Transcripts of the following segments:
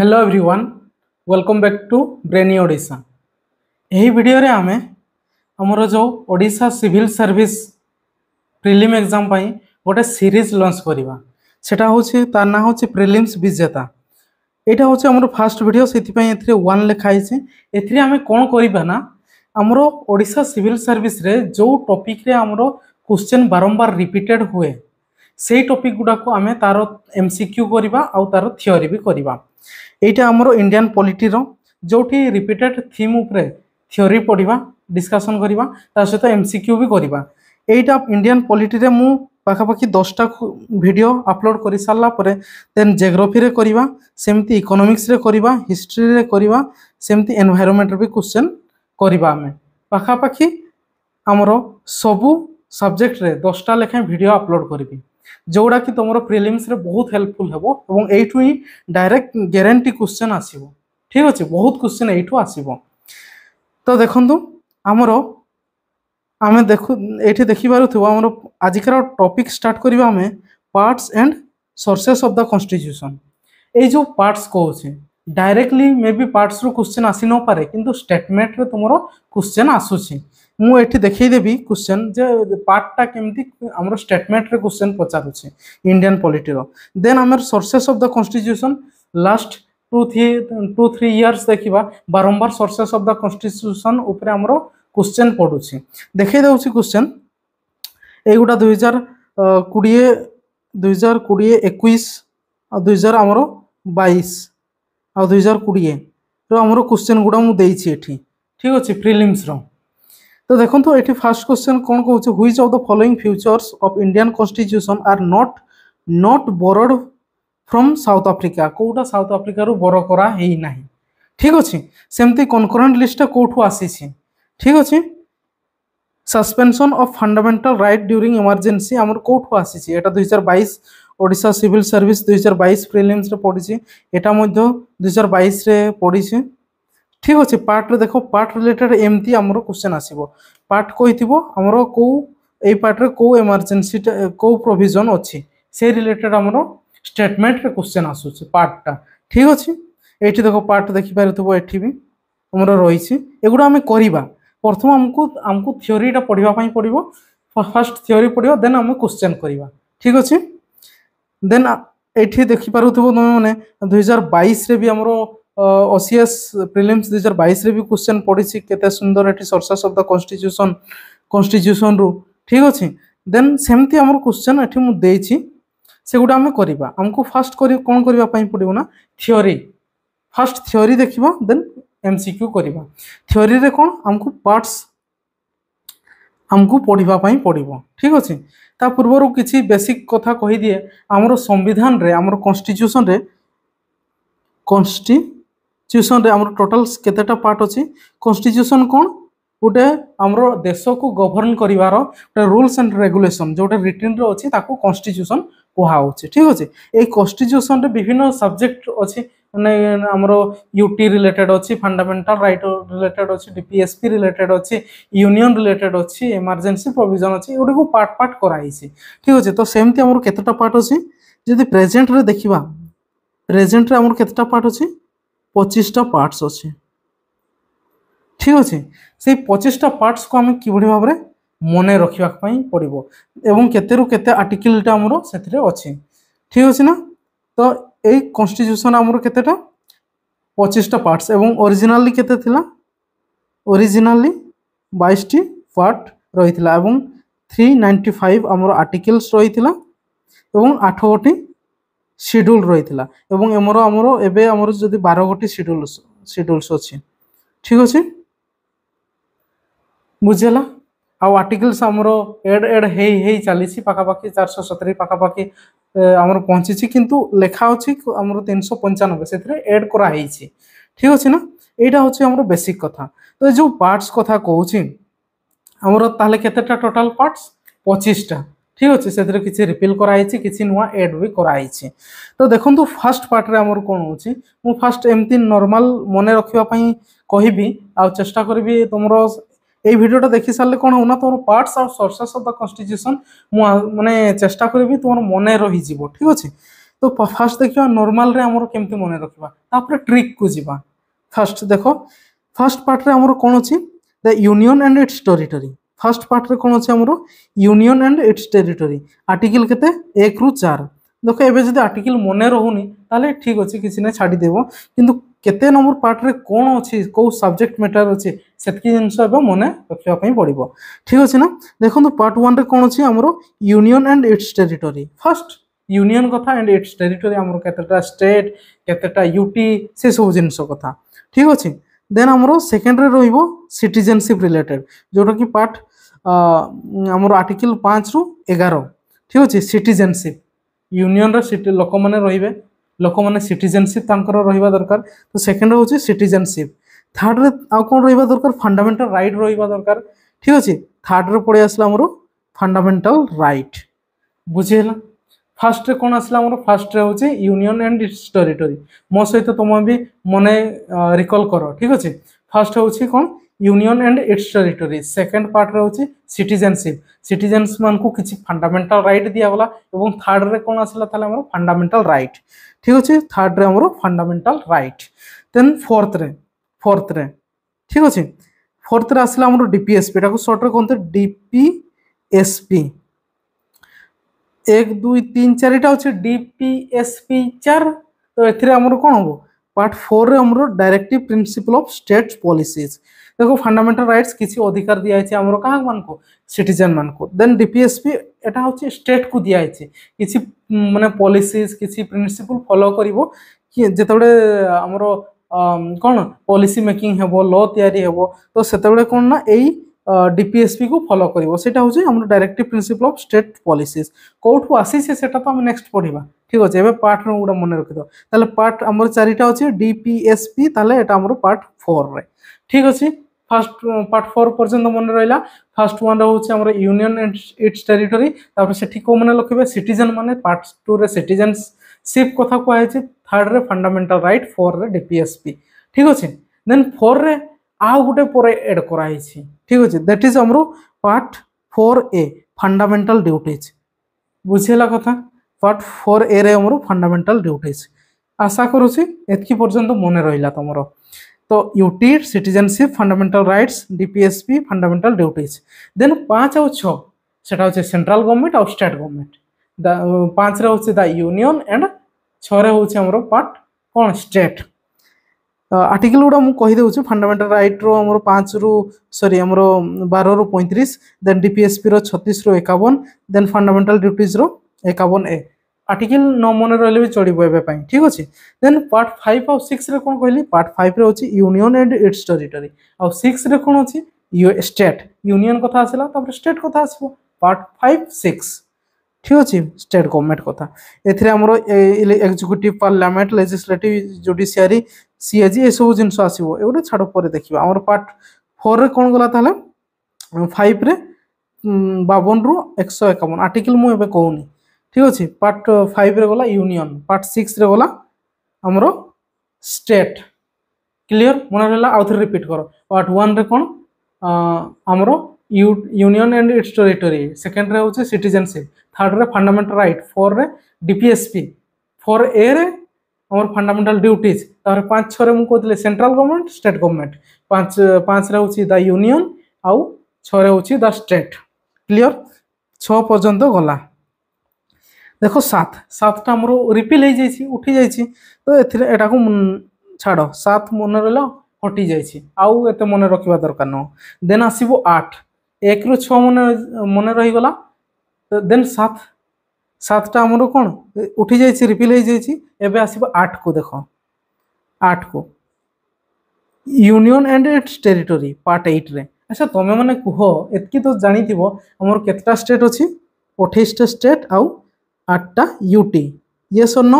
Hello everyone welcome back to brainy Odisha ଏହି ଭିଡ଼ିଓରେ ଆମେ ଆମର ଯେଉଁ Odisha civil service prelim exam ପାଇଁ ଗୋଟେ ସିରିଜ୍ ଲଞ୍ଚ କରିବା সেটা হচ্ছে তার নাম হচ্ছে প্রিলিমস বিজেতা এটা হচ্ছে আমার ফার্স্ট ভিডিও সেইপাই এতে ওয়ান লেখা হয়েছে এতে আমি কোণ করা না আমার ওড়শা সিভিল সর্ভিসে যে টপিক্রে আমার কোশ্চেন বারম্বার রিপিটেড হুয়ে সেই টপিক গুড়া আমি তার এমসিকিউ করা আউ তার থিওরি বি করা এইটা আমার ইন্ডিয়ান পলিটির ଯେଉଁଠି ରିପିଟେଡ୍ ଥିମ୍ ଉପରେ ଥିଓରି ପଢ଼ିବା ଡିସ୍କସନ୍ କରିବା ତା ସହିତ ଏମ୍ ସି କ୍ୟୁ ବି କରିବା ଏଇଟା ଇଣ୍ଡିଆନ୍ ପଲିଟିରେ ମୁଁ ପାଖାପାଖି ଦଶଟା ଭିଡ଼ିଓ ଅପଲୋଡ଼ କରିସାରିଲା ପରେ ଦେନ୍ ଜେଗ୍ରାଫିରେ କରିବା ସେମିତି ଇକୋନୋମିକ୍ସରେ କରିବା ହିଷ୍ଟ୍ରିରେ କରିବା ସେମିତି ଏନ୍ଭାଇରୋମେଣ୍ଟରେ ବି କ୍ୱେଶ୍ଚନ୍ କରିବା ଆମେ ପାଖାପାଖି ଆମର ସବୁ ସବଜେକ୍ଟରେ ଦଶଟା ଲେଖାଏଁ ଭିଡ଼ିଓ ଅପଲୋଡ଼ କରିବି ଯେଉଁଟା କି ତୁମର ପ୍ରିଲିମ୍ସରେ ବହୁତ ହେଲ୍ପଫୁଲ୍ ହେବ ଏବଂ ଏଇଠୁ ହିଁ ଡାଇରେକ୍ଟ ଗ୍ୟାରେଣ୍ଟି କ୍ୱେଶ୍ଚନ୍ ଆସିବ ଠିକ୍ ଅଛି ବହୁତ କ୍ୱେଶ୍ଚନ୍ ଏଇଠୁ ଆସିବ ତ ଦେଖନ୍ତୁ ଆମର ଆମେ ଦେଖୁ ଏଇଠି ଦେଖିପାରୁଥିବ ଆମର ଆଜିକାର ଟପିକ୍ ଷ୍ଟାର୍ଟ କରିବା ଆମେ parts and sources of the constitution ଏଇ ଯେଉଁ ପାର୍ଟସ୍ କହୁଛି ଡାଇରେକ୍ଟଲି ମେ ବି ପାର୍ଟସ୍ରୁ କ୍ୱେଶ୍ଚନ୍ ଆସି ନପାରେ କିନ୍ତୁ ଷ୍ଟେଟମେଣ୍ଟରେ ତୁମର କ୍ୱେଶ୍ଚନ୍ ଆସୁଛି ମୁଁ ଏଠି ଦେଖେଇଦେବି କ୍ୱେଶ୍ଚନ୍ ଯେ ପାର୍ଟଟା କେମିତି ଆମର ଷ୍ଟେଟମେଣ୍ଟରେ କ୍ୱେଶ୍ଚନ୍ ପଚାରୁଛି ଇଣ୍ଡିଆନ୍ ପଲିଟିର ଦେନ୍ ଆମର sources of the constitution last two three two three years ଦେଖିବା ବାରମ୍ବାର ସୋର୍ସେସ୍ ଅଫ୍ ଦ କନଷ୍ଟିଚ୍ୟୁସନ୍ ଉପରେ ଆମର କ୍ୱେଶ୍ଚନ୍ ପଡ଼ୁଛି ଦେଖେଇ ଦେଉଛି କ୍ୱେଶ୍ଚନ୍ ଏଇଗୁଡ଼ା ଦୁଇହଜାର କୋଡ଼ିଏ ଦୁଇହଜାର କୋଡ଼ିଏ ଏକୋଇଶ ଆଉ ଦୁଇହଜାର ଆମର ବାଇଶ ଆଉ ଦୁଇହଜାର କୋଡ଼ିଏର ଆମର କ୍ୱେଶ୍ଚନ୍ ଗୁଡ଼ା ମୁଁ ଦେଇଛି ଏଠି ଠିକ୍ ଅଛି ପ୍ରିଲିମ୍ସର তো দেখুন তো এটি ফার্স্ট কোশ্চেন কোন কହୁଛି which of the following features of Indian constitution are not not borrowed from South Africa কোটা সাউথ আফ্রিকার বড় করা হই না ঠিক আছে সেমতি কনকরেন্ট লিস্টটা কোঠু আসিছে ঠিক আছে suspension of fundamental right during emergency আমার কোঠু আসিছে এটা দুই হাজার বাইশ ওড়িশা সিভিল সার্ভিস দুই হাজার বাইশ প্রিলিমসরে পড়িছি এটা মধ্য দুই হাজার বাইশরে পড়িছি ঠিক আছে পার্টরে ଦେଖ ପାର୍ଟ ରିଲେଟେଡ୍ ଏମିତି ଆମର କ୍ୱେଶ୍ଚନ୍ ଆସିବ ପାର୍ଟ କହିଥିବ ଆମର କେଉଁ ଏଇ ପାର୍ଟରେ କେଉଁ ଏମର୍ଜେନ୍ସିଟା କେଉଁ ପ୍ରୋଭିଜନ୍ ଅଛି ସେଇ ରିଲେଟେଡ୍ ଆମର ଷ୍ଟେଟମେଣ୍ଟରେ କ୍ୱେଶ୍ଚନ୍ ଆସୁଛି ପାର୍ଟଟା ଠିକ୍ ଅଛି ଏଇଠି ଦେଖ ପାର୍ଟ ଦେଖିପାରୁଥିବ ଏଠି ବି ଆମର ରହିଛି ଏଗୁଡ଼ା ଆମେ କରିବା ପ୍ରଥମ ଆମକୁ ଆମକୁ ଥିଓରିଟା ପଢ଼ିବା ପାଇଁ ପଡ଼ିବ ଫାର୍ଷ୍ଟ ଥିଓରି ପଡ଼ିବ ଦେନ୍ ଆମେ କ୍ୱେଶ୍ଚନ୍ କରିବା ଠିକ୍ ଅଛି ଦେନ୍ ଏଇଠି ଦେଖିପାରୁଥିବ ତୁମେମାନେ ଦୁଇହଜାର ବାଇଶରେ ବି ଆମର ଓସିଏସ୍ ପ୍ରିଲିମ୍ସ ଦୁଇ ହଜାର ବାଇଶରେ ବି କ୍ୱେଶ୍ଚନ୍ ପଡ଼ିଛି କେତେ ସୁନ୍ଦର ଏଠି ସର୍ସେସ୍ ଅଫ୍ ଦ କନଷ୍ଟିଚ୍ୟୁସନ୍ କନଷ୍ଟିଚ୍ୟୁସନ୍ରୁ ଠିକ୍ ଅଛି ଦେନ୍ ସେମିତି ଆମର କ୍ୱେଶ୍ଚନ୍ ଏଠି ମୁଁ ଦେଇଛି ସେଗୁଡ଼ା ଆମେ କରିବା ଆମକୁ ଫାଷ୍ଟ କରି କ'ଣ କରିବା ପାଇଁ ପଡ଼ିବ ନା ଥିଓରି ଫାଷ୍ଟ ଥିଓରି ଦେଖିବା ଦେନ୍ ଏମ୍ ସି କ୍ୟୁ କରିବା ଥିଓରିରେ କ'ଣ ଆମକୁ ପାର୍ଟସ୍ ଆମକୁ ପଢ଼ିବା ପାଇଁ ପଡ଼ିବ ଠିକ୍ ଅଛି ତା ପୂର୍ବରୁ କିଛି ବେସିକ୍ କଥା କହିଦିଏ ଆମର ସମ୍ବିଧାନରେ ଆମର କନଷ୍ଟିଚ୍ୟୁସନ୍ରେ କନଷ୍ଟି ଟ୍ୟୁସନ୍ରେ ଆମର ଟୋଟାଲ୍ କେତେଟା ପାର୍ଟ ଅଛି କନଷ୍ଟିଚ୍ୟୁସନ୍ କ'ଣ ଗୋଟେ ଆମର ଦେଶକୁ ଗଭର୍ଣ୍ଣ କରିବାର ଗୋଟେ ରୁଲ୍ସ ଆଣ୍ଡ ରେଗୁଲେସନ୍ ଯେଉଁଟା ରିଟିନ୍ରେ ଅଛି ତାକୁ କନଷ୍ଟିଚ୍ୟୁସନ୍ କୁହାହେଉଛି ଠିକ୍ ଅଛି ଏଇ କନଷ୍ଟିଚ୍ୟୁସନ୍ରେ ବିଭିନ୍ନ ସବଜେକ୍ଟ ଅଛି ମାନେ ଆମର ୟୁଟି ରିଲେଟେଡ୍ ଅଛି ଫଣ୍ଡାମେଣ୍ଟାଲ ରାଇଟ୍ ରିଲେଟେଡ୍ ଅଛି ଡିପିଏସ୍ପି ରିଲେଟେଡ୍ ଅଛି ୟୁନିୟନ ରିଲେଟେଡ୍ ଅଛି ଏମର୍ଜେନ୍ସି ପ୍ରୋଭିଜନ୍ ଅଛି ଏଗୁଡ଼ିକୁ ପାର୍ଟ ପାର୍ଟ କରାହେଇଛି ଠିକ୍ ଅଛି ତ ସେମିତି ଆମର କେତେଟା ପାର୍ଟ ଅଛି ଯଦି ପ୍ରେଜେଣ୍ଟରେ ଦେଖିବା ପ୍ରେଜେଣ୍ଟରେ ଆମର କେତେଟା ପାର୍ଟ ଅଛି পঁচিশটা পার্টস ଅଛି ঠিক ଅଛି ସେଇ ପଚିଶଟା ପାର୍ଟସକୁ ଆମେ କିଭଳି ଭାବରେ ମନେ ରଖିବା ପାଇଁ ପଡ଼ିବ ଏବଂ କେତେରୁ କେତେ ଆର୍ଟିକିଲ୍ଟା ଆମର ସେଥିରେ ଅଛି ଠିକ୍ ଅଛି ନା ତ ଏଇ କନଷ୍ଟିଚ୍ୟୁସନ୍ ଆମର କେତେଟା ପଚିଶଟା ପାର୍ଟସ୍ ଏବଂ ଅରିଜିନାଲି କେତେ ଥିଲା ଅରିଜିନାଲି বাইশটি পার্ট রয়েছে এবং থ্রি নাইনটি ফাইভ আমার আর্টিকেলস রয়েছে এবং আঠটি ସିଡ୍ୟୁଲ୍ ରହିଥିଲା ଏବଂ ଆମର ଆମର ଏବେ ଆମର ଯଦି ବାର ଗୋଟି ସିଡ୍ୟୁଲ୍ ସିଡ୍ୟୁଲ୍ସ ଅଛି ଠିକ୍ ଅଛି ବୁଝିହେଲା ଆଉ ଆର୍ଟିକଲ୍ସ ଆମର ଏଡ୍ ଏଡ୍ ହେଇ ହେଇ ଚାଲିଛି ପାଖାପାଖି ଚାରିଶହ ସତୁରି ପାଖାପାଖି ଆମର ପହଞ୍ଚିଛି କିନ୍ତୁ ଲେଖା ଅଛି ଆମର ତିନିଶହ ପଞ୍ଚାନବେ ସେଥିରେ ଏଡ୍ କରାହେଇଛି ଠିକ୍ ଅଛି ନା ଏଇଟା ହେଉଛି ଆମର ବେସିକ୍ କଥା ତ ଏ ଯେଉଁ ପାର୍ଟସ୍ କଥା କହୁଛି ଆମର ତାହେଲେ କେତେଟା ଟୋଟାଲ୍ ପାର୍ଟସ୍ ପଚିଶଟା ঠিক ଅଛି ସେଥିରେ କିଛି ରିପିଲ୍ କରାହେଇଛି କିଛି ନୂଆ ଏଡ୍ ବି କରାହେଇଛି ତ ଦେଖନ୍ତୁ ଫାର୍ଷ୍ଟ ପାର୍ଟରେ ଆମର କ'ଣ ହେଉଛି ମୁଁ ଫାର୍ଷ୍ଟ ଏମିତି ନର୍ମାଲ୍ ମନେ ରଖିବା ପାଇଁ କହିବି ଆଉ ଚେଷ୍ଟା କରିବି ତୁମର ଏଇ ଭିଡ଼ିଓଟା ଦେଖି ସାରିଲେ କ'ଣ ହେଉନା ତୁମର ପାର୍ଟସ୍ ଆଉ ସୋର୍ସେସ୍ ଅଫ୍ ଦ କନଷ୍ଟିଚ୍ୟୁସନ୍ ମୁଁ ମାନେ ଚେଷ୍ଟା କରିବି ତୁମର ମନେ ରହିଯିବ ଠିକ୍ ଅଛି ତ ଫାର୍ଷ୍ଟ ଦେଖିବା ନର୍ମାଲ୍ରେ ଆମର କେମିତି ମନେ ରଖିବା ତାପରେ ଟ୍ରିକ୍କୁ ଯିବା ଫାର୍ଷ୍ଟ ଦେଖ ଫାର୍ଷ୍ଟ ପାର୍ଟରେ ଆମର କ'ଣ ଅଛି the union and its territory first ପାର୍ଟରେ କ'ଣ ଅଛି ଆମର union and its territory article କେତେ ଏକରୁ ଚାର ଦେଖ ଏବେ ଯଦି ଆର୍ଟିକିଲ୍ ମନେ ରହୁନି ତାହେଲେ ଠିକ୍ ଅଛି କିଛି ନାହିଁ ଛାଡ଼ିଦେବ କିନ୍ତୁ କେତେ ନମ୍ବର ପାର୍ଟରେ କ'ଣ ଅଛି କେଉଁ ସବଜେକ୍ଟ ମ୍ୟାଟର ଅଛି ସେତିକି ଜିନିଷ ଏବେ ମନେ ରଖିବା ପାଇଁ ପଡ଼ିବ ଠିକ୍ ଅଛି ନା ଦେଖନ୍ତୁ ପାର୍ଟ ୱାନ୍ରେ କ'ଣ ଅଛି ଆମର union and its territory first union କଥା ଆଣ୍ଡ ଇଟ୍ସ ଟେରିଟୋରୀ ଆମର କେତେଟା ଷ୍ଟେଟ୍ କେତେଟା ୟୁଟି ସେସବୁ ଜିନିଷ କଥା ଠିକ୍ ଅଛି দেন ଆମର ସେକେଣ୍ଡରେ ରହିବ ସିଟିଜେନସିପ୍ ରିଲେଟେଡ୍ ଯେଉଁଟାକି ପାର୍ଟ ଆମର ଆର୍ଟିକିଲ୍ ପାଞ୍ଚରୁ ଏଗାର ଠିକ୍ ଅଛି ସିଟିଜେନସିପ୍ ୟୁନିଅନ୍ର ସିଟି ଲୋକମାନେ ରହିବେ ଲୋକମାନେ ସିଟିଜେନସିପ୍ ତାଙ୍କର ରହିବା ଦରକାର ତ ସେକେଣ୍ଡ ହେଉଛି ସିଟିଜେନସିପ୍ ଥାର୍ଡ଼ରେ ଆଉ କ'ଣ ରହିବା ଦରକାର ଫଣ୍ଡାମେଣ୍ଟାଲ ରାଇଟ୍ ରହିବା ଦରକାର ଠିକ୍ ଅଛି ଥାର୍ଡ଼ରେ ପଳେଇ ଆସିଲା ଆମର ଫଣ୍ଡାମେଣ୍ଟାଲ ରାଇଟ୍ ବୁଝି ହେଲା ଫାର୍ଷ୍ଟରେ କ'ଣ ଆସିଲା ଆମର ଫାର୍ଷ୍ଟରେ ହେଉଛି ୟୁନିଅନ୍ ଆଣ୍ଡ ଇଟ୍ସ ଟେରିଟୋରି ମୋ ସହିତ ତୁମେ ବି ମନେ ରିକଲ୍ କର ଠିକ୍ ଅଛି ଫାର୍ଷ୍ଟ ହେଉଛି କ'ଣ union and its territory second ପାର୍ଟରେ ହେଉଛି ସିଟିଜେନସିପ୍ ସିଟିଜେନ୍ସ ମାନଙ୍କୁ କିଛି ଫଣ୍ଡାମେଣ୍ଟାଲ ରାଇଟ୍ ଦିଆଗଲା ଏବଂ ଥାର୍ଡ଼ରେ କ'ଣ ଆସିଲା ତାହେଲେ ଆମର ଫଣ୍ଡାମେଣ୍ଟାଲ ରାଇଟ୍ ଠିକ୍ ଅଛି ଥାର୍ଡ଼ରେ ଆମର ଫଣ୍ଡାମେଣ୍ଟାଲ ରାଇଟ୍ ଦେନ୍ ଫୋର୍ଥରେ ଫୋର୍ଥରେ ଠିକ୍ ଅଛି ଫୋର୍ଥରେ ଆସିଲା ଆମର ଡିପିଏସ୍ପି ଏଟାକୁ ସର୍ଟରେ କୁହନ୍ତି ଡିପିଏସ୍ପି এক দুই তিন চারিটা হচ্ছে ডিপিএসপি চার তো এতে আমার কোণ হব পার্ট ফোর্রে আমার directive principle of state policies দেখো ফান্ডামেন্টাল রাইটস কিছু অধিকার দিয়া হয়েছে আমার কাহক মানুষ সিটিজেন মানুষ দেন ডিপিএসপি এটা হচ্ছে স্টেট কু দিয়া হয়েছে কিছু মানে পলিসিজ কিছু প্রিন্সিপল ফলো করব যেতবে আমার কোণ পলিসি মেকিং হব ল তৈরি হব তো সেতবে কোণ না এই ডিপিএসপি কু ফলো করব সেটা হচ্ছে আমার directive principle of state policies কোঠু আসিছে সেটা তো আমি নেক্সট পড়া ঠিক আছে এবার পার্ট গুড়া মনে রাখি তাহলে পার্ট আমার চারিটা অছে ডিপিএসপি তাহলে এটা আমার পার্ট ফোর রে ঠিক আছে ফার্স্ট পার্ট ফোর পর্যন্ত মনে রহিলা ফার্স্ট ওয়ান হচ্ছে আমার ইউনিয়ন ইটস টেরিটরি তারপরে সেটি কেউমানে লখিবে সিটিজেন মানে পার্ট টু রে সিটিজেনশিপ কথা কুয়া হয়েছে থার্ড রে ফান্ডামেন্টাল রাইট ফোর রে ডিপিএসপি ঠিক আছে দেন ফোর রে ଆଉ ଗୋଟେ ପରେ ଏଡ୍ କରାହେଇଛି ଠିକ୍ ଅଛି ଦ୍ୟାଟ୍ ଇଜ୍ ଆମର part four A fundamental duties ବୁଝିହେଲା କଥା ପାର୍ଟ ଫୋର୍ ଏରେ ଆମର ଫଣ୍ଡାମେଣ୍ଟାଲ ଡ୍ୟୁଟିଜ୍ আশা করছি এতকি পর্যন্ত মনে রহিলা তোমার তো UT citizenship fundamental rights DPSP fundamental duties then পাঁচ আউ ছ সেটা হচ্ছে সেন্ট্রাল গভর্নমেন্ট আর স্টেট গভর্নমেন্ট পাঁচরে হচ্ছে দ্য ইউনিয়ন অ্যান্ড ছরে হচ্ছে আমার পার্ট কোন স্টেট ଆର୍ଟିକଲ ଗୁଡ଼ା ମୁଁ କହିଦେଉଛି ଫଣ୍ଡାମେଣ୍ଟାଲ ରାଇଟ୍ର ଆମର ପାଞ୍ଚରୁ ସରି ଆମର ବାରରୁ ପଇଁତିରିଶ ଦେନ୍ ଡିପିଏସ୍ପିର ଛତିଶରୁ ଏକାବନ ଦେନ୍ ଫଣ୍ଡାମେଣ୍ଟାଲ ଡ୍ୟୁଟିଜ୍ର ଏକାବନ ଏ ଆର୍ଟିକଲ ନ ମନେ ରହିଲେ ବି ଚଳିବ ଏବେ ପାଇଁ ଠିକ୍ ଅଛି ଦେନ୍ ପାର୍ଟ ଫାଇଭ ଆଉ ସିକ୍ସରେ କ'ଣ କହିଲି ପାର୍ଟ ଫାଇଭରେ ହେଉଛି ୟୁନିଅନ୍ ଆଣ୍ଡ ଇଟ୍ସ ଟେରିଟୋରି ଆଉ ସିକ୍ସରେ କ'ଣ ଅଛି ଷ୍ଟେଟ୍ ୟୁନିଅନ୍ କଥା ଆସିଲା ତାପରେ ଷ୍ଟେଟ୍ କଥା ଆସିବ ପାର୍ଟ ଫାଇଭ ସିକ୍ସ ঠিক আছে স্টেট গভর্নমেন্ট কথা এতে আমার executive parliament legislative judiciary CAG ଏସବୁ ଜିନିଷ ଆସିବ ଏଗୁଡ଼ା ଛାଡ଼ ପରେ ଦେଖିବା ଆମର ପାର୍ଟ ଫୋର୍ରେ କ'ଣ ଗଲା ତାହେଲେ ଫାଇଭ୍ରେ ବାବନରୁ ଏକଶହ ଏକାବନ ଆର୍ଟିକିଲ୍ ମୁଁ ଏବେ କହୁନି ଠିକ୍ ଅଛି ପାର୍ଟ ଫାଇଭ୍ରେ ଗଲା ୟୁନିୟନ୍ ପାର୍ଟ ସିକ୍ସରେ ଗଲା ଆମର ଷ୍ଟେଟ୍ କ୍ଲିଅର ମନେ ରହିଲା ଆଉ ଥରେ ରିପିଟ୍ କର ପାର୍ଟ ୱାନ୍ରେ କ'ଣ ଆମର ୟୁନିୟନ୍ ଆଣ୍ଡ ଇଟ୍ସ ଟେରିଟୋରି ସେକେଣ୍ଡରେ ହେଉଛି ସିଟିଜେନସିପ୍ ଥାର୍ଡ଼ରେ ଫଣ୍ଡାମେଣ୍ଟାଲ ରାଇଟ୍ ଫୋର୍ରେ ଡିପିଏସ୍ପି ଫୋର୍ ଏରେ আমার ଫଣ୍ଡାମେଣ୍ଟାଲ ଡ୍ୟୁଟିଜ୍ ତାପରେ ପାଞ୍ଚ ଛଅରେ ମୁଁ କହୁଥିଲି ସେଣ୍ଟ୍ରାଲ ଗଭର୍ଣ୍ଣମେଣ୍ଟ ଷ୍ଟେଟ୍ ଗଭର୍ଣ୍ଣମେଣ୍ଟ ପାଞ୍ଚ ପାଞ୍ଚରେ ହେଉଛି ଦ ୟୁନିୟନ ଆଉ ଛଅରେ ହେଉଛି ଦ ଷ୍ଟେଟ୍ କ୍ଲିଅର ଛଅ ପର୍ଯ୍ୟନ୍ତ ଗଲା ଦେଖ ସାତ ସାତଟା ଆମର ରିପିଲ୍ ହେଇଯାଇଛି ଉଠିଯାଇଛି ତ ଏଥିରେ ଏଟାକୁ ଛାଡ଼ ସାତ ମନେ ରହିଲା ହଟିଯାଇଛି ଆଉ ଏତେ ମନେ ରଖିବା ଦରକାର ନୁହଁ ଦେନ୍ ଆସିବ ଆଠ ଏକରୁ ଛଅ ମନେ ମନେ ରହିଗଲା ଦେନ୍ ସାତ সাতটা আমার কোণ উঠি যাই রিপিল হয়ে যাই এবে আসব আট কু দেখ আট কু union and its territory part এইট্রে আচ্ছা তুমি মানে কুহ এতকি তো জাঁথিব আমার কতটা স্টেট অছি অঠেইশটা স্টেট আউ আটটা ইউটি ইয়ে সর্ণ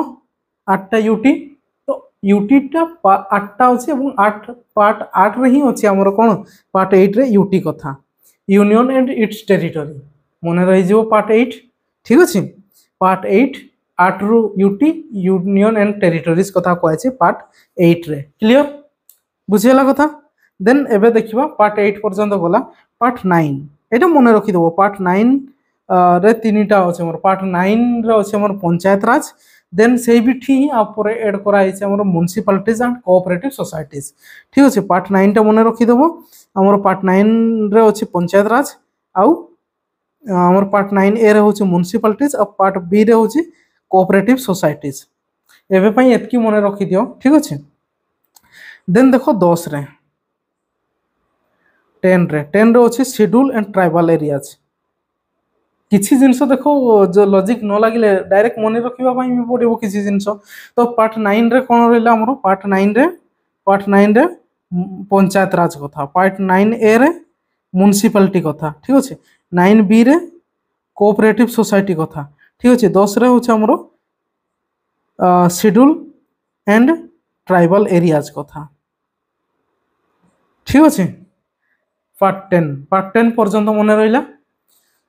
আটটা ইউটি তো ইউটিটা আটটা অছি এবং আট পার্ট আটরে হি অছি আমার কোণ পার্ট এইট্রে ইউটি কথা ইউনিয়ন অ্যান্ড ইটস টেরিটোরি মনে রয়েছে পার্ট এইট ঠিক আছে পার্ট এইট আটরু ইউটি ইউনিয়ন অ্যান্ড টেরিটোরিজ কথা কুয়াছে পার্ট এইট্রে ক্লিয়র বুঝিগলা কথা দেন এবে দেখিবা পার্ট এইট পর্যন্ত গলা পার্ট নাইন এটা মনে রখিদেব পার্ট নাইন রে তিনটা আছে আমার পার্ট নাইন রে আছে আমার পঞ্চায়েত রাজ দেন সেইবিঠি হি আপরে এড করা হয়েছে আমার মিউনিসিপালিটিজ অ্যান্ড কোঅপারেটিভ সোসাইটিজ ঠিক আছে পার্ট নাইনটা মনে রখিদেব আমার পার্ট নাইনরে অছে পঞ্চায়েত রাজ আউ ଆମର ପାର୍ଟ ନାଇନ୍ ଏରେ ହେଉଛି ମ୍ୟୁନିସିପାଲିଟିଜ୍ ଆଉ ପାର୍ଟ ବିରେ ହେଉଛି କୋଅପରେଟିଭ୍ ସୋସାଇଟିଜ୍ ଏବେ ପାଇଁ ଏତିକି ମନେ ରଖିଦିଅ ଠିକ୍ ଅଛି ଦେନ୍ ଦେଖ ଦଶରେ ଟେନ୍ରେ ଟେନ୍ରେ ଅଛି ସିଡ୍ୟୁଲ୍ ଆଣ୍ଡ ଟ୍ରାଇବାଲ୍ ଏରିଆଜ୍ କିଛି ଜିନିଷ ଦେଖ ଲଜିକ୍ ନ ଲାଗିଲେ ଡାଇରେକ୍ଟ ମନେ ରଖିବା ପାଇଁ ବି ପଡ଼ିବ କିଛି ଜିନିଷ ତ ପାର୍ଟ ନାଇନ୍ରେ କ'ଣ ରହିଲା ଆମର ପାର୍ଟ ନାଇନ୍ରେ ପାର୍ଟ ନାଇନ୍ରେ ପଞ୍ଚାୟତ ରାଜ କଥା ପାର୍ଟ ନାଇନ୍ ଏରେ ମ୍ୟୁନିସିପାଲିଟି କଥା ଠିକ୍ ଅଛି নাইন বিরে কোঅপারেটিভ সোসাইটি কথা ঠিক আছে দশরে হচ্ছে আমার শিডুল অ্যান্ড ট্রাইবাল এরিয়াজ কথা ঠিক আছে পার্ট টেন পার্ট টেন পর্যন্ত মনে রইলা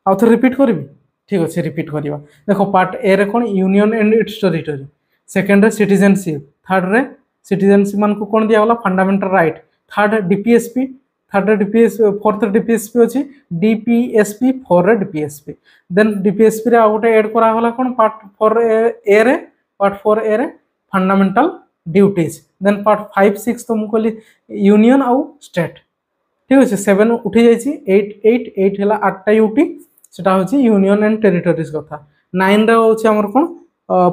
আউথরে রিপিট করবি ঠিক আছে রিপিট করা দেখো পার্ট এ রে কোণ ইউনিয়ন এন্ড ইটস টেরিটোরি সেকেন্ডরে সিটিজেনশিপ থার্ডরে সিটিজেনশিপ মানুষ কোণ দিয়া fundamental right third DPSP third DPS for the DPSP ଅଛି DPSP for DPSP then DPSP ରେ ଆଉ ଗୋଟେ add କରା होला कोन part for a ରେ part for a ରେ fundamental duties then part 5 6 तो मु कहली union आउ state ठीक अछि 7 उठि जाई छी 8 8 8 हला 8 टा यूटी সেটা হচ্ছে ইউনিয়ন এন্ড টেরিটরিজ কথা 9 রে হচ্ছে আমার কোন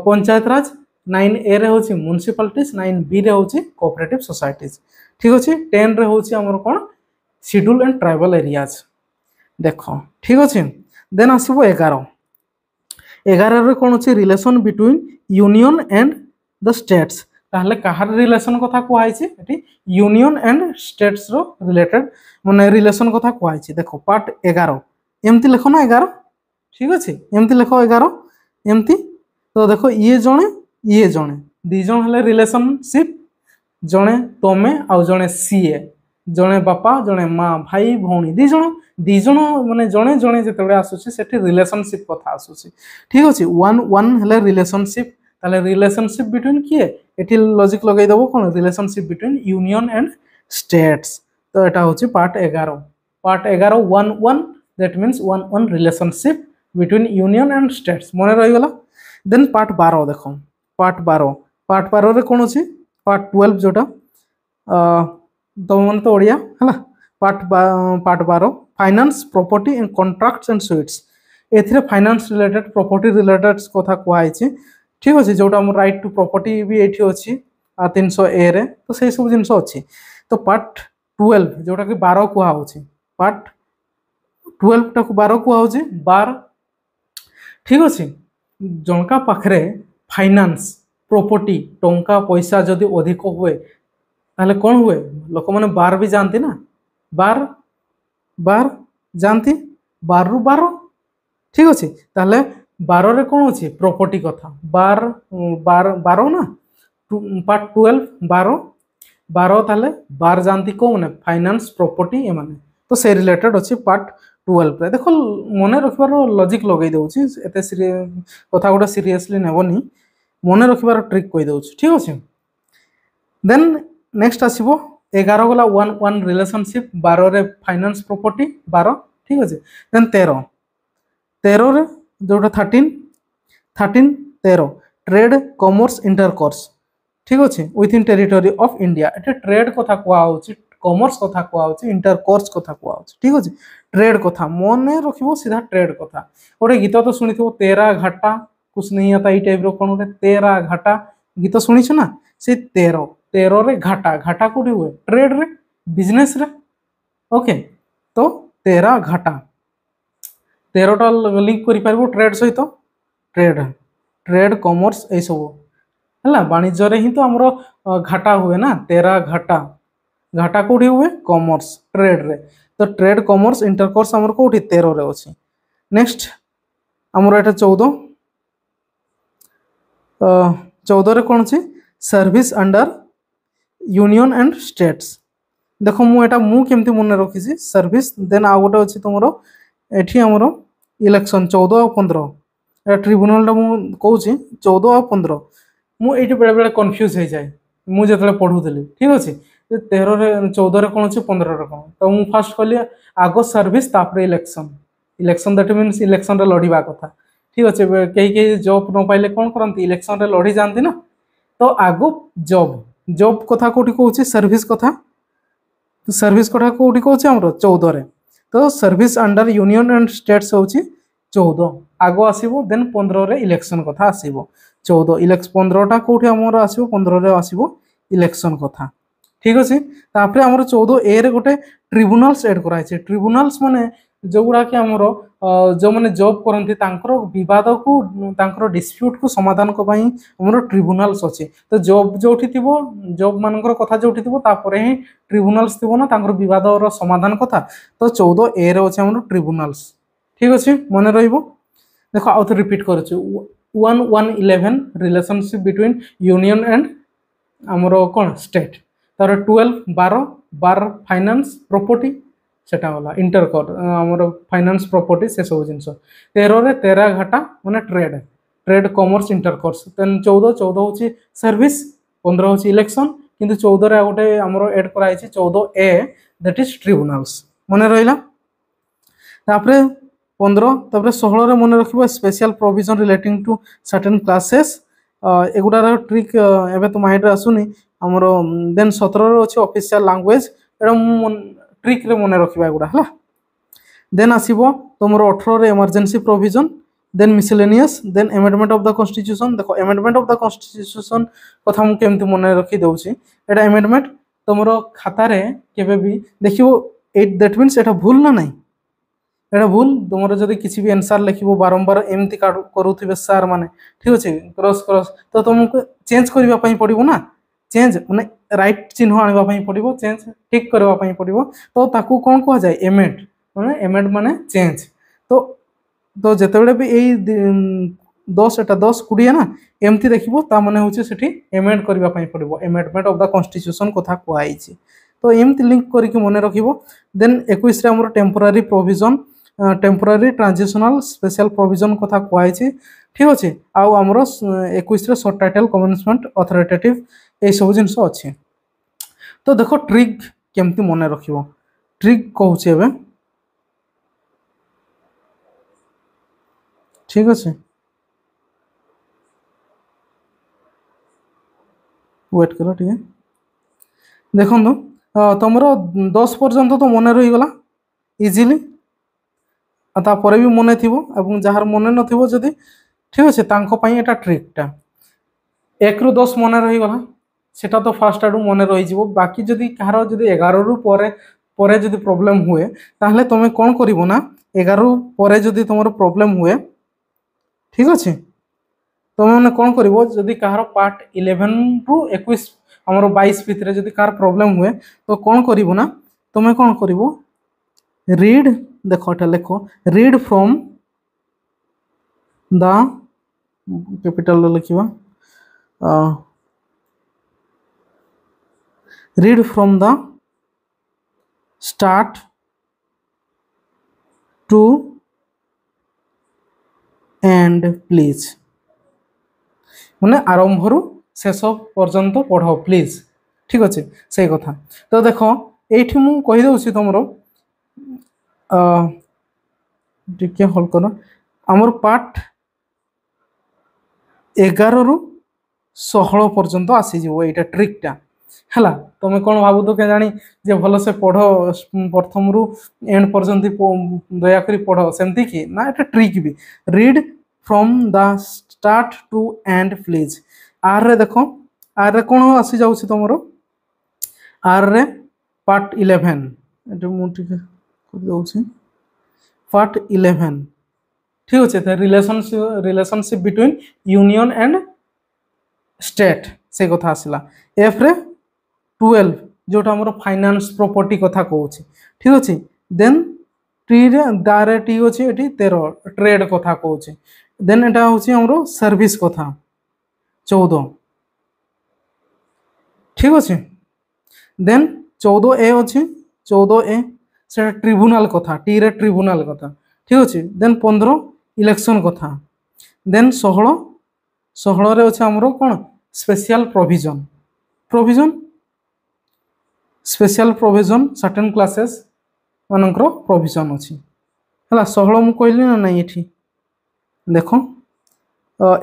পঞ্চায়েত রাজ 9 এ রে হচ্ছে মিউনিসিপালিটিজ 9 বি রে হচ্ছে কোঅপারেটিভ সোসাইটিজ ঠিক আছে 10 রে হচ্ছে আমার কোন ସିଡ୍ୟୁଲ୍ ଆଣ୍ଡ ଟ୍ରାଇବାଲ୍ ଏରିଆଜ୍ ଦେଖ ଠିକ୍ ଅଛି ଦେନ୍ ଆସିବ ଏଗାର ଏଗାରରେ କ'ଣ ଅଛି relation between union and the states ତାହେଲେ କାହାର ରିଲେସନ୍ କଥା କୁହାହେଇଛି ଏଠି ୟୁନିଅନ୍ ଆଣ୍ଡ ଷ୍ଟେଟ୍ସର ରିଲେଟେଡ୍ ମାନେ ରିଲେସନ୍ କଥା କୁହାହେଇଛି ଦେଖ ପାର୍ଟ ଏଗାର ଏମିତି ଲେଖ ନା ଏଗାର ଠିକ୍ ଅଛି ଏମିତି ଲେଖ ଏଗାର ଏମିତି ତ ଦେଖ ଇଏ ଜଣେ ଇଏ ଜଣେ ଦୁଇ ଜଣ ହେଲେ ରିଲେସନସିପ୍ ଜଣେ ତମେ ଆଉ ଜଣେ ସିଏ ଜଣେ ବାପା ଜଣେ ମା ଭାଇ ଭଉଣୀ ଦୁଇ ଜଣ ଦୁଇ ଜଣ ମାନେ ଜଣେ ଜଣେ ଯେତେବେଳେ ଆସୁଛି ସେଠି ରିଲେସନସିପ୍ କଥା ଆସୁଛି ଠିକ୍ ଅଛି ୱାନ୍ ୱାନ୍ ହେଲେ ରିଲେସନସିପ୍ ତାହେଲେ ରିଲେସନସିପ୍ ବିଟୁଇନ୍ କିଏ ଏଠି ଲଜିକ୍ ଲଗେଇଦେବ କ'ଣ relationship between union and states ତ ଏଇଟା ହେଉଛି ପାର୍ଟ ଏଗାର ପାର୍ଟ ଏଗାର one one that means one one relationship between union and states ମନେ ରହିଗଲା ଦେନ୍ ପାର୍ଟ ବାର ଦେଖ ପାର୍ଟ ବାର ପାର୍ଟ ବାରରେ କ'ଣ ଅଛି ପାର୍ଟ ଟୁଏଲ୍ଭ ଯେଉଁଟା ତ ଓଡ଼ିଆ ହେଲା ପାର୍ଟ ପାର୍ଟ ବାର finance property and contracts and suits ଏଥିରେ ଫାଇନାନ୍ସ ରିଲେଟେଡ୍ ପ୍ରପର୍ଟି ରିଲେଟେଡ୍ କଥା କୁହାହେଇଛି ଠିକ୍ ଅଛି ଯେଉଁଟା ଆମର ରାଇଟ୍ ଟୁ ପ୍ରପର୍ଟି ବି ଏଇଠି ଅଛି ତିନିଶହ ଏରେ ତ ସେଇସବୁ ଜିନିଷ ଅଛି ତ ପାର୍ଟ ଟୁଏଲ୍ଭ ଯେଉଁଟାକି ବାର କୁହାହେଉଛି ପାର୍ଟ ଟୁଏଲ୍ଭଟାକୁ ବାର କୁହାହେଉଛି ବାର ଠିକ୍ ଅଛି ଜଣକା ପାଖରେ ଫାଇନାନ୍ସ ପ୍ରପର୍ଟି ଟଙ୍କା ପଇସା ଯଦି ଅଧିକ ହୁଏ ତାହେଲେ କ'ଣ ହୁଏ ଲୋକମାନେ ବାର ବି ଯାଆନ୍ତି ନା ବାର ବାର ଯାଆନ୍ତି ବାରରୁ ବାର ଠିକ୍ ଅଛି ତାହେଲେ ବାରରେ କ'ଣ ଅଛି ପ୍ରପର୍ଟି କଥା ବାର ବାର ବାର ନା ପାର୍ଟ ଟୁଏଲ୍ଭ ବାର ବାର ତାହେଲେ ବାର ଯାଆନ୍ତି କେଉଁମାନେ ଫାଇନାନ୍ସ ପ୍ରପର୍ଟି ଏମାନେ ତ ସେ ରିଲେଟେଡ୍ ଅଛି ପାର୍ଟ ଟୁଏଲ୍ଭରେ ଦେଖ ମନେ ରଖିବାର ଲଜିକ୍ ଲଗେଇ ଦେଉଛି ଏତେ କଥା ଗୋଟେ ସିରିୟସଲି ନେବନି ମନେ ରଖିବାର ଟ୍ରିକ୍ କହିଦେଉଛି ଠିକ୍ ଅଛି ଦେନ୍ নেক্সট আসব এগার গলা ওয়ান ওয়ান রিলেসনশিপ বারে ফাইনান্স প্রপর্টি বার ঠিক আছে দেন তের তেরের যেটা থার্টিন থার্টিন তের ট্রেড কমর্স ইন্টারকোর্স ঠিক আছে উইথিন টেরিটোরি অফ ইন্ডিয়া এটা ট্রেড কথা কুয়া হচ্ছে কমর্স কথা কুয়া হচ্ছে ইন্টারকোর্স কথা কুয়া হচ্ছে ঠিক আছে ট্রেড কথা মনে রাখব সিধা ট্রেড কথা গোটে গীত তো শুনিথিব তেরা ঘাটা কুছ নেই আতা এই টাইপর কোন গোটে তেরা ঘাটা গীত শুনিছ না সেই তের ତେରରେ ଘାଟା ଘାଟା କେଉଁଠି ହୁଏ ଟ୍ରେଡ଼୍ରେ ବିଜନେସ୍ରେ ଓକେ ତ ତେରା ଘାଟା ତେରଟା ଲିଙ୍କ କରିପାରିବୁ ଟ୍ରେଡ଼ ସହିତ ଟ୍ରେଡ଼୍ ଟ୍ରେଡ଼ କମର୍ସ ଏଇସବୁ ହେଲା ବାଣିଜ୍ୟରେ ହିଁ ତ ଆମର ଘାଟା ହୁଏ ନା ତେରା ଘାଟା ଘାଟା କେଉଁଠି ହୁଏ କମର୍ସ ଟ୍ରେଡ଼୍ରେ ତ ଟ୍ରେଡ଼୍ କମର୍ସ ଇଣ୍ଟରକୋର୍ସ ଆମର କେଉଁଠି ତେରରେ ଅଛି ନେକ୍ସଟ ଆମର ଏଇଟା ଚଉଦ ଚଉଦରେ କ'ଣ ଅଛି service under union and states ଦେଖ ମୁଁ ଏଇଟା ମୁଁ କେମିତି ମନେ ରଖିଛି ସର୍ଭିସ୍ ଦେନ୍ ଆଉ ଗୋଟେ ଅଛି ତୁମର ଏଠି ଆମର ଇଲେକ୍ସନ୍ ଚଉଦ ଆଉ ପନ୍ଦର ଏଇଟା ଟ୍ରିବ୍ୟୁନାଲ୍ଟା ମୁଁ କହୁଛି ଚଉଦ ଆଉ ପନ୍ଦର ମୁଁ ଏଇଠି ବେଳେବେଳେ କନଫ୍ୟୁଜ୍ ହେଇଯାଏ ମୁଁ ଯେତେବେଳେ ପଢ଼ୁଥିଲି ଠିକ୍ ଅଛି ଯେ ତେରରେ ଚଉଦରେ କ'ଣ ଅଛି ପନ୍ଦରରେ କ'ଣ ତ ମୁଁ ଫାର୍ଷ୍ଟ କହିଲି ଆଗ ସର୍ଭିସ୍ ତାପରେ ଇଲେକ୍ସନ୍ ଇଲେକ୍ସନ୍ ଦ୍ୟାଟ୍ ମିନ୍ସ ଇଲେକ୍ସନ୍ରେ ଲଢ଼ିବା କଥା ଠିକ୍ ଅଛି କେହି କେହି ଜବ୍ ନ ପାଇଲେ କ'ଣ କରନ୍ତି ଇଲେକ୍ସନ୍ରେ ଲଢ଼ି ଯାଆନ୍ତି ନା ତ ଆଗ ଜବ୍ ଜବ୍ କଥା କେଉଁଠି କହୁଛି ସର୍ଭିସ୍ କଥା ସର୍ଭିସ୍ କଥା କେଉଁଠି କହୁଛି ଆମର ଚଉଦରେ ତ service under union and states ହେଉଛି ଚଉଦ ଆଗ ଆସିବ ଦେନ୍ ପନ୍ଦରରେ ଇଲେକ୍ସନ୍ କଥା ଆସିବ ଚଉଦ ଇଲେକ୍ସ ପନ୍ଦରଟା କେଉଁଠି ଆମର ଆସିବ ପନ୍ଦରରେ ଆସିବ ଇଲେକ୍ସନ୍ କଥା ଠିକ୍ ଅଛି ତାପରେ ଆମର ଚଉଦ ଏରେ ଗୋଟେ ଟ୍ରିବ୍ୟୁନାଲ୍ସ ଏଡ଼୍ କରାହେଇଛି ଟ୍ରିବ୍ୟୁନାଲ୍ସ ମାନେ ଯେଉଁଗୁଡ଼ାକି ଆମର ଯେଉଁମାନେ ଜବ୍ କରନ୍ତି ତାଙ୍କର ବିବାଦକୁ ତାଙ୍କର ଡିସ୍ପ୍ୟୁଟ୍କୁ ସମାଧାନଙ୍କ ପାଇଁ ଆମର ଟ୍ରିବ୍ୟୁନାଲ୍ସ ଅଛି ତ ଜବ୍ ଯେଉଁଠି ଥିବ ଜବ୍ ମାନଙ୍କର କଥା ଯେଉଁଠି ଥିବ ତାପରେ ହିଁ ଟ୍ରିବ୍ୟୁନାଲ୍ସ ଥିବ ନା ତାଙ୍କର ବିବାଦର ସମାଧାନ କଥା ତ ଚଉଦ ଏରେ ଅଛି ଆମର ଟ୍ରିବ୍ୟୁନାଲ୍ସ ଠିକ୍ ଅଛି ମନେ ରହିବ ଦେଖ ଆଉଥରେ ରିପିଟ୍ କରୁଛି one one eleven relationship between union and ଆମର କ'ଣ ଷ୍ଟେଟ୍ ତାର ଟୁଏଲ୍ଭ ବାର ବାର ଫାଇନାନ୍ସ ପ୍ରପର୍ଟି ସେଟା ଗଲା ଇଣ୍ଟରକର୍ ଆମର ଫାଇନାନ୍ସ ପ୍ରପର୍ଟି ସେସବୁ ଜିନିଷ ତେରରେ ତେରାଘାଟା ମାନେ trade trade commerce intercourse then ଚଉଦ ଚଉଦ ହେଉଛି ସର୍ଭିସ୍ ପନ୍ଦର ହେଉଛି ଇଲେକ୍ସନ୍ କିନ୍ତୁ ଚଉଦରେ ଆଉ ଗୋଟେ ଆମର ଏଡ୍ କରାହେଇଛି ଚଉଦ ଏ ଦ୍ୟାଟ୍ ଇଜ୍ ଟ୍ରିବ୍ୟୁନାଲ୍ସ ମନେ ରହିଲା ତାପରେ ପନ୍ଦର ତାପରେ ଷୋହଳରେ ମନେ ରଖିବ special provision relating to certain classes ଏଗୁଡ଼ାର ଟ୍ରିକ୍ ଏବେ ତ ମାଇଣ୍ଡରେ ଆସୁନି ଆମର ଦେନ୍ ସତରରେ ଅଛି ଅଫିସିଆଲ୍ ଲାଙ୍ଗୁଏଜ୍ ଏଇଟା ମୁଁ ଟ୍ରିକ୍ରେ ମନେ ରଖିବା ଏଗୁଡ଼ା ହେଲା ଦେନ୍ ଆସିବ ତୁମର ଅଠରରେ emergency provision then miscellaneous then amendment of the constitution ଦେଖ ଏମେଣ୍ଡମେଣ୍ଟ ଅଫ୍ ଦ କନଷ୍ଟିଚ୍ୟୁସନ୍ କଥା ମୁଁ କେମିତି ମନେ ରଖିଦେଉଛି ଏଇଟା ଏମେଣ୍ଡମେଣ୍ଟ ତୁମର ଖାତାରେ କେବେ ବି ଦେଖିବ ଏଇ ଦ୍ୟାଟ୍ ମିନ୍ସ ଏଇଟା ଭୁଲ ନା ନାହିଁ ଏଇଟା ଭୁଲ ତୁମର ଯଦି କିଛି ବି ଆନ୍ସର୍ ଲେଖିବ ବାରମ୍ବାର ଏମିତି କରୁଥିବେ ସାର୍ ମାନେ ଠିକ୍ ଅଛି କ୍ରସ୍ କ୍ରସ୍ ତ ତୁମକୁ ଚେଞ୍ଜ କରିବା ପାଇଁ ପଡ଼ିବ ନା चेंज मैंने রাইট চিহ্ন আনিবা পাই পড়িব চেঞ্জ ঠিক করিবা পাই পড়িব তো তাকু কোন কোয়া যায় এমেন্ড মানে এমেন্ড মানে চেঞ্জ তো তো যেতবেলে বি এই 10 এটা 10 20 না এমতি দেখিব তা মানে হচ্ছে সেটি এমেন্ড করিবা পাই পড়িব এমেন্ডমেন্ট অফ দা কনস্টিটিউশন কথা কোয়া আইছে তো এমতি লিংক করিকি মনে রাখিব দেন 21 রে আমার temporary provision temporary transitional special provision কথা কোয়া আইছে ঠিক আছে আউ আমার 21 রে শর্ট টাইটেল কমেন্সমেন্ট অথরিটেটিভ ଏଇସବୁ ଜିନିଷ ଅଛି ତ ଦେଖ ଟ୍ରିକ୍ କେମିତି ମନେ ରଖିବ ଟ୍ରିକ୍ କହୁଛି ଏବେ ଠିକ୍ ଅଛି ওয়েট কর টিকে দেখুন তোমার দশ পর্যন্ত তো মনে রহিগলা ইজিলি তাপরে বি মনে থিব এবং যাহার মনে নথিব যদি ঠিক আছে তাঁক এটা ট্রিকটা একরু দশ মনে রহিগলা ସେଟା ତ ଫାର୍ଷ୍ଟ ଆଡ଼ୁ ମନେ ରହିଯିବ ବାକି ଯଦି କାହାର ଯଦି ଏଗାରରୁ ପରେ ପରେ ଯଦି ପ୍ରୋବ୍ଲେମ୍ ହୁଏ ତାହେଲେ ତୁମେ କ'ଣ କରିବ ନା ଏଗାରରୁ ପରେ ଯଦି ତୁମର ପ୍ରୋବ୍ଲେମ୍ ହୁଏ ଠିକ୍ ଅଛି ତୁମେମାନେ କ'ଣ କରିବ ଯଦି କାହାର ପାର୍ଟ ଇଲେଭେନ୍ରୁ ଏକୋଇଶ ଆମର ବାଇଶ ଭିତରେ ଯଦି କାହାର ପ୍ରୋବ୍ଲେମ୍ ହୁଏ ତ କ'ଣ କରିବ ନା ତୁମେ କ'ଣ କରିବ ରିଡ୍ ଦେଖ ଏଟା ଲେଖ ରିଡ୍ ଫ୍ରମ୍ ଦ କ୍ୟାପିଟାଲ୍ରେ ଲେଖିବା read from the start to end please মানে আরম্ভরু শেষ পর্যন্ত পড় প্লিজ ঠিক আছে সেই কথা তো দেখ এইটি মু কহিদেছি তোমার টিকিয়ে হল কর আমার পার্ট এগারু ষোহল পর্যন্ত আসিযোগ এইটা ট্রিকটা ହେଲା ତମେ କ'ଣ ଭାବୁଛ କେଜାଣି ଯେ ଭଲସେ ପଢ଼ ପ୍ରଥମରୁ ଏଣ୍ଡ ପର୍ଯ୍ୟନ୍ତ ଦୟାକରି ପଢ଼ ସେମିତି କି ନା ଏଟା ଟ୍ରିକ୍ ବି read from the start to end please ଆର୍ରେ ଦେଖ ଆର୍ରେ କ'ଣ ଆସିଯାଉଛି ତମର ଆର୍ରେ ପାର୍ଟ ଇଲେଭେନ୍ ଏଠି ମୁଁ ଟିକେ କରିଦେଉଛି ପାର୍ଟ ଇଲେଭେନ୍ ঠিক আছে relationship relationship between union and state সে কথা আসলা এফ রে টুয়েলভ ଯେଉଁଟା ଆମର ଫାଇନାନ୍ସ ପ୍ରପର୍ଟି କଥା କହୁଛି ଠିକ୍ ଅଛି ଦେନ୍ ଟ୍ରିରେ ଦାରେ ଟି ଅଛି ଏଠି ତେର ଟ୍ରେଡ୍ କଥା କହୁଛି ଦେନ୍ ଏଇଟା ହେଉଛି ଆମର ସର୍ଭିସ୍ କଥା ଚଉଦ ଠିକ୍ ଅଛି ଦେନ୍ ଚଉଦ ଏ ଅଛି ଚଉଦ ଏ সেটা ট্রিব্যুনাল কথা টিরে ট্রিব্যুনাল কথা ঠিক আছে দেন পনেরো ইলেকশন কথা দেন ষোহল ষোহলরে অছে আমার কোণ special provision provision special provision certain classes ମାନଙ୍କର ପ୍ରୋଭିଜନ୍ ଅଛି ହେଲା ଷୋହଳ ମୁଁ କହିଲି ନା ନାହିଁ ଏଠି ଦେଖ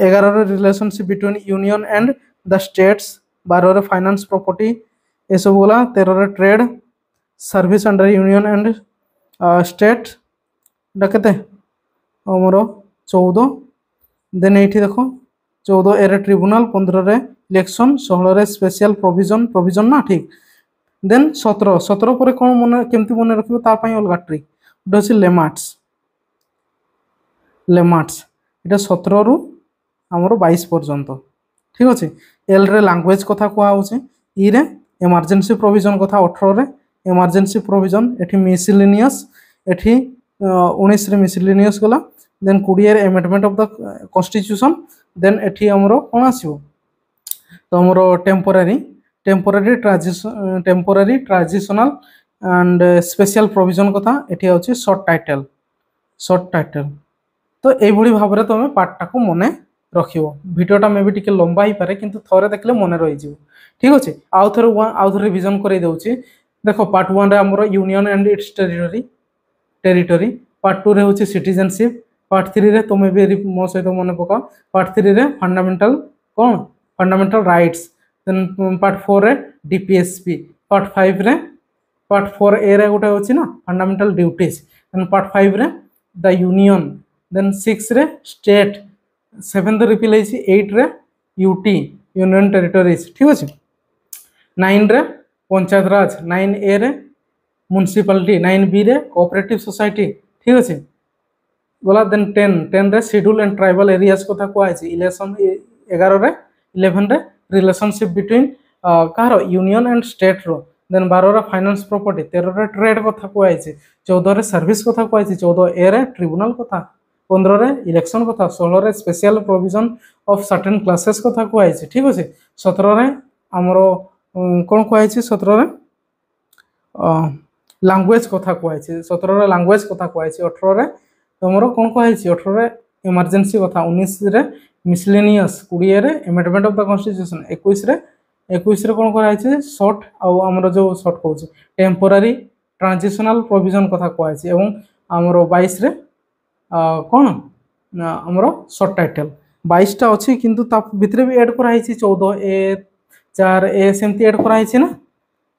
ଏଗାରରେ relationship between union and the states ବାରରେ ଫାଇନାନ୍ସ ପ୍ରପର୍ଟି ଏସବୁ ଗଲା ତେରରେ trade service under union and state ଏଇଟା କେତେ ଆମର ଚଉଦ ଦେନ୍ ଏଇଠି ଦେଖ ଚଉଦ ଏରେ ଟ୍ରିବ୍ୟୁନାଲ୍ ପନ୍ଦରରେ ଇଲେକ୍ସନ୍ ଷୋହଳରେ ସ୍ପେଶିଆଲ୍ ପ୍ରୋଭିଜନ୍ ପ୍ରୋଭିଜନ୍ ନା ଠିକ୍ দেন সতেরো সতেরো ପରେ କ'ଣ ମନେ କେମିତି ମନେ ରଖିବ ତା ପାଇଁ ଅଲଗା ଟ୍ରିକ୍ ଗୋଟେ ହେଉଛି ଲେମାଟ୍ସ ଲେମାଟ୍ସ ଏଇଟା ସତରରୁ ଆମର ବାଇଶ ପର୍ଯ୍ୟନ୍ତ ଠିକ୍ ଅଛି ଏଲ୍ରେ ଲାଙ୍ଗୁଏଜ୍ କଥା କୁହାହେଉଛି ଇରେ ଏମର୍ଜେନ୍ସି ପ୍ରୋଭିଜନ୍ କଥା ଅଠରରେ ଏମର୍ଜେନ୍ସି ପ୍ରୋଭିଜନ୍ ଏଠି ମିସିଲିନିୟସ୍ ଏଠି ଉଣେଇଶରେ ମିସିଲିନିୟସ୍ ଗଲା ଦେନ୍ କୋଡ଼ିଏରେ amendment of the constitution then ଏଠି ଆମର କ'ଣ ଆସିବ ତ ଆମର temporary temporary transition temporary transitional and special provision কথা এটি হচ্ছে সর্ট টাইটেল সর্ট টাইটেল তো এইভাবে ভাবে তুমি পার্টটাকে মনে ରଖିବ ଭିଡ଼ିଓଟା ମେ ବି ଟିକେ ଲମ୍ବା ହେଇପାରେ କିନ୍ତୁ ଥରେ ଦେଖିଲେ ମନେ ରହିଯିବ ଠିକ୍ ଅଛି ଆଉ ଥରେ ଆଉ ଥରେ ରିଭିଜନ୍ କରାଇ ଦେଉଛି ଦେଖ ପାର୍ଟ ୱାନ୍ରେ ଆମର union and its territory territory part ଟୁରେ ହେଉଛି ସିଟିଜେନସିପ୍ ପାର୍ଟ ଥ୍ରୀରେ ତୁମେ ବି ମୋ ସହିତ ମନେ ପକାଅ ପାର୍ଟ ଥ୍ରୀରେ ଫଣ୍ଡାମେଣ୍ଟାଲ କ'ଣ ଫଣ୍ଡାମେଣ୍ଟାଲ ରାଇଟ୍ସ ଦେନ୍ ପାର୍ଟ ଫୋର୍ରେ D P S P part ଫାଇଭ୍ରେ ପାର୍ଟ ଫୋର୍ ଏରେ ଗୋଟେ ଅଛି ନା ଫଣ୍ଡାମେଣ୍ଟାଲ୍ ଡ୍ୟୁଟିଜ୍ ଦେନ୍ ପାର୍ଟ ଫାଇଭ୍ରେ ଦ ୟୁନିୟନ୍ ଦେନ୍ ସିକ୍ସରେ ଷ୍ଟେଟ୍ ସେଭେନ୍ଥ ରିପିଲ୍ ହେଇଛି ଏଇଟ୍ରେ ୟୁଟି ୟୁନିୟନ୍ ଟେରିଟୋରିଜ୍ ଠିକ୍ ଅଛି ନାଇନ୍ରେ ପଞ୍ଚାୟତ ରାଜ ନାଇନ୍ ଏରେ ମ୍ୟୁନିସିପାଲିଟି ନାଇନ୍ ବିରେ କୋଅପରେଟିଭ୍ ସୋସାଇଟି ଠିକ୍ ଅଛି গলা দেন টেন টেনরে শিডিউল অ্যান্ড ট্রাইবাল এরিয়াস কথা কুয়া হয়েছে ইলেকশন এগারোরে ইলেভেনরে রিলেশনশিপ বিটুইন কার ইউনিয়ন অ্যান্ড স্টেটর দেন বারোরা ফাইনান্স প্রপর্টি তেরোটা ট্রেড কথা কুয়াইছে চৌদরে সর্ভিস কথা কুয়াইছে চৌদ এ রে ট্রিব্যুনাল কথা পনেরে ইলেকশন কথা ষোলরে special provision of certain classes কথা কুয়াইছে ঠিক আছে সতেরে আমার কোণ কুয়াইছে সতেরে ଲାଙ୍ଗୁଏଜ୍ କଥା କୁହାଯାଇଛି ସତରରେ ଲାଙ୍ଗୁଏଜ୍ କଥା କୁହାଯାଇଛି ଅଠରରେ ତୁମର କ'ଣ କୁହାଯାଇଛି ଅଠରରେ ଏମର୍ଜେନ୍ସି କଥା ଉଣେଇଶରେ ମିସଲେନିୟସ୍ କୋଡ଼ିଏରେ ଏମେଣ୍ଡମେଣ୍ଟ ଅଫ୍ ଦ କନଷ୍ଟିଚ୍ୟୁସନ୍ ଏକୋଇଶରେ ଏକୋଇଶରେ କ'ଣ କରାହେଇଛି ସର୍ଟ ଆଉ ଆମର ଯେଉଁ ସର୍ଟ କହୁଛି ଟେମ୍ପୋରାରୀ ଟ୍ରାନ୍ଜିସନାଲ୍ ପ୍ରୋଭିଜନ୍ କଥା କୁହାହେଇଛି ଏବଂ ଆମର ବାଇଶରେ କ'ଣ ଆମର ସର୍ଟ ଟାଇଟେଲ୍ বাইশটা অছি কিন্তু তা ভিতরে বি এড করা হয়েছে চৌদ এ চার এ সেমতি এড করা হয়েছে না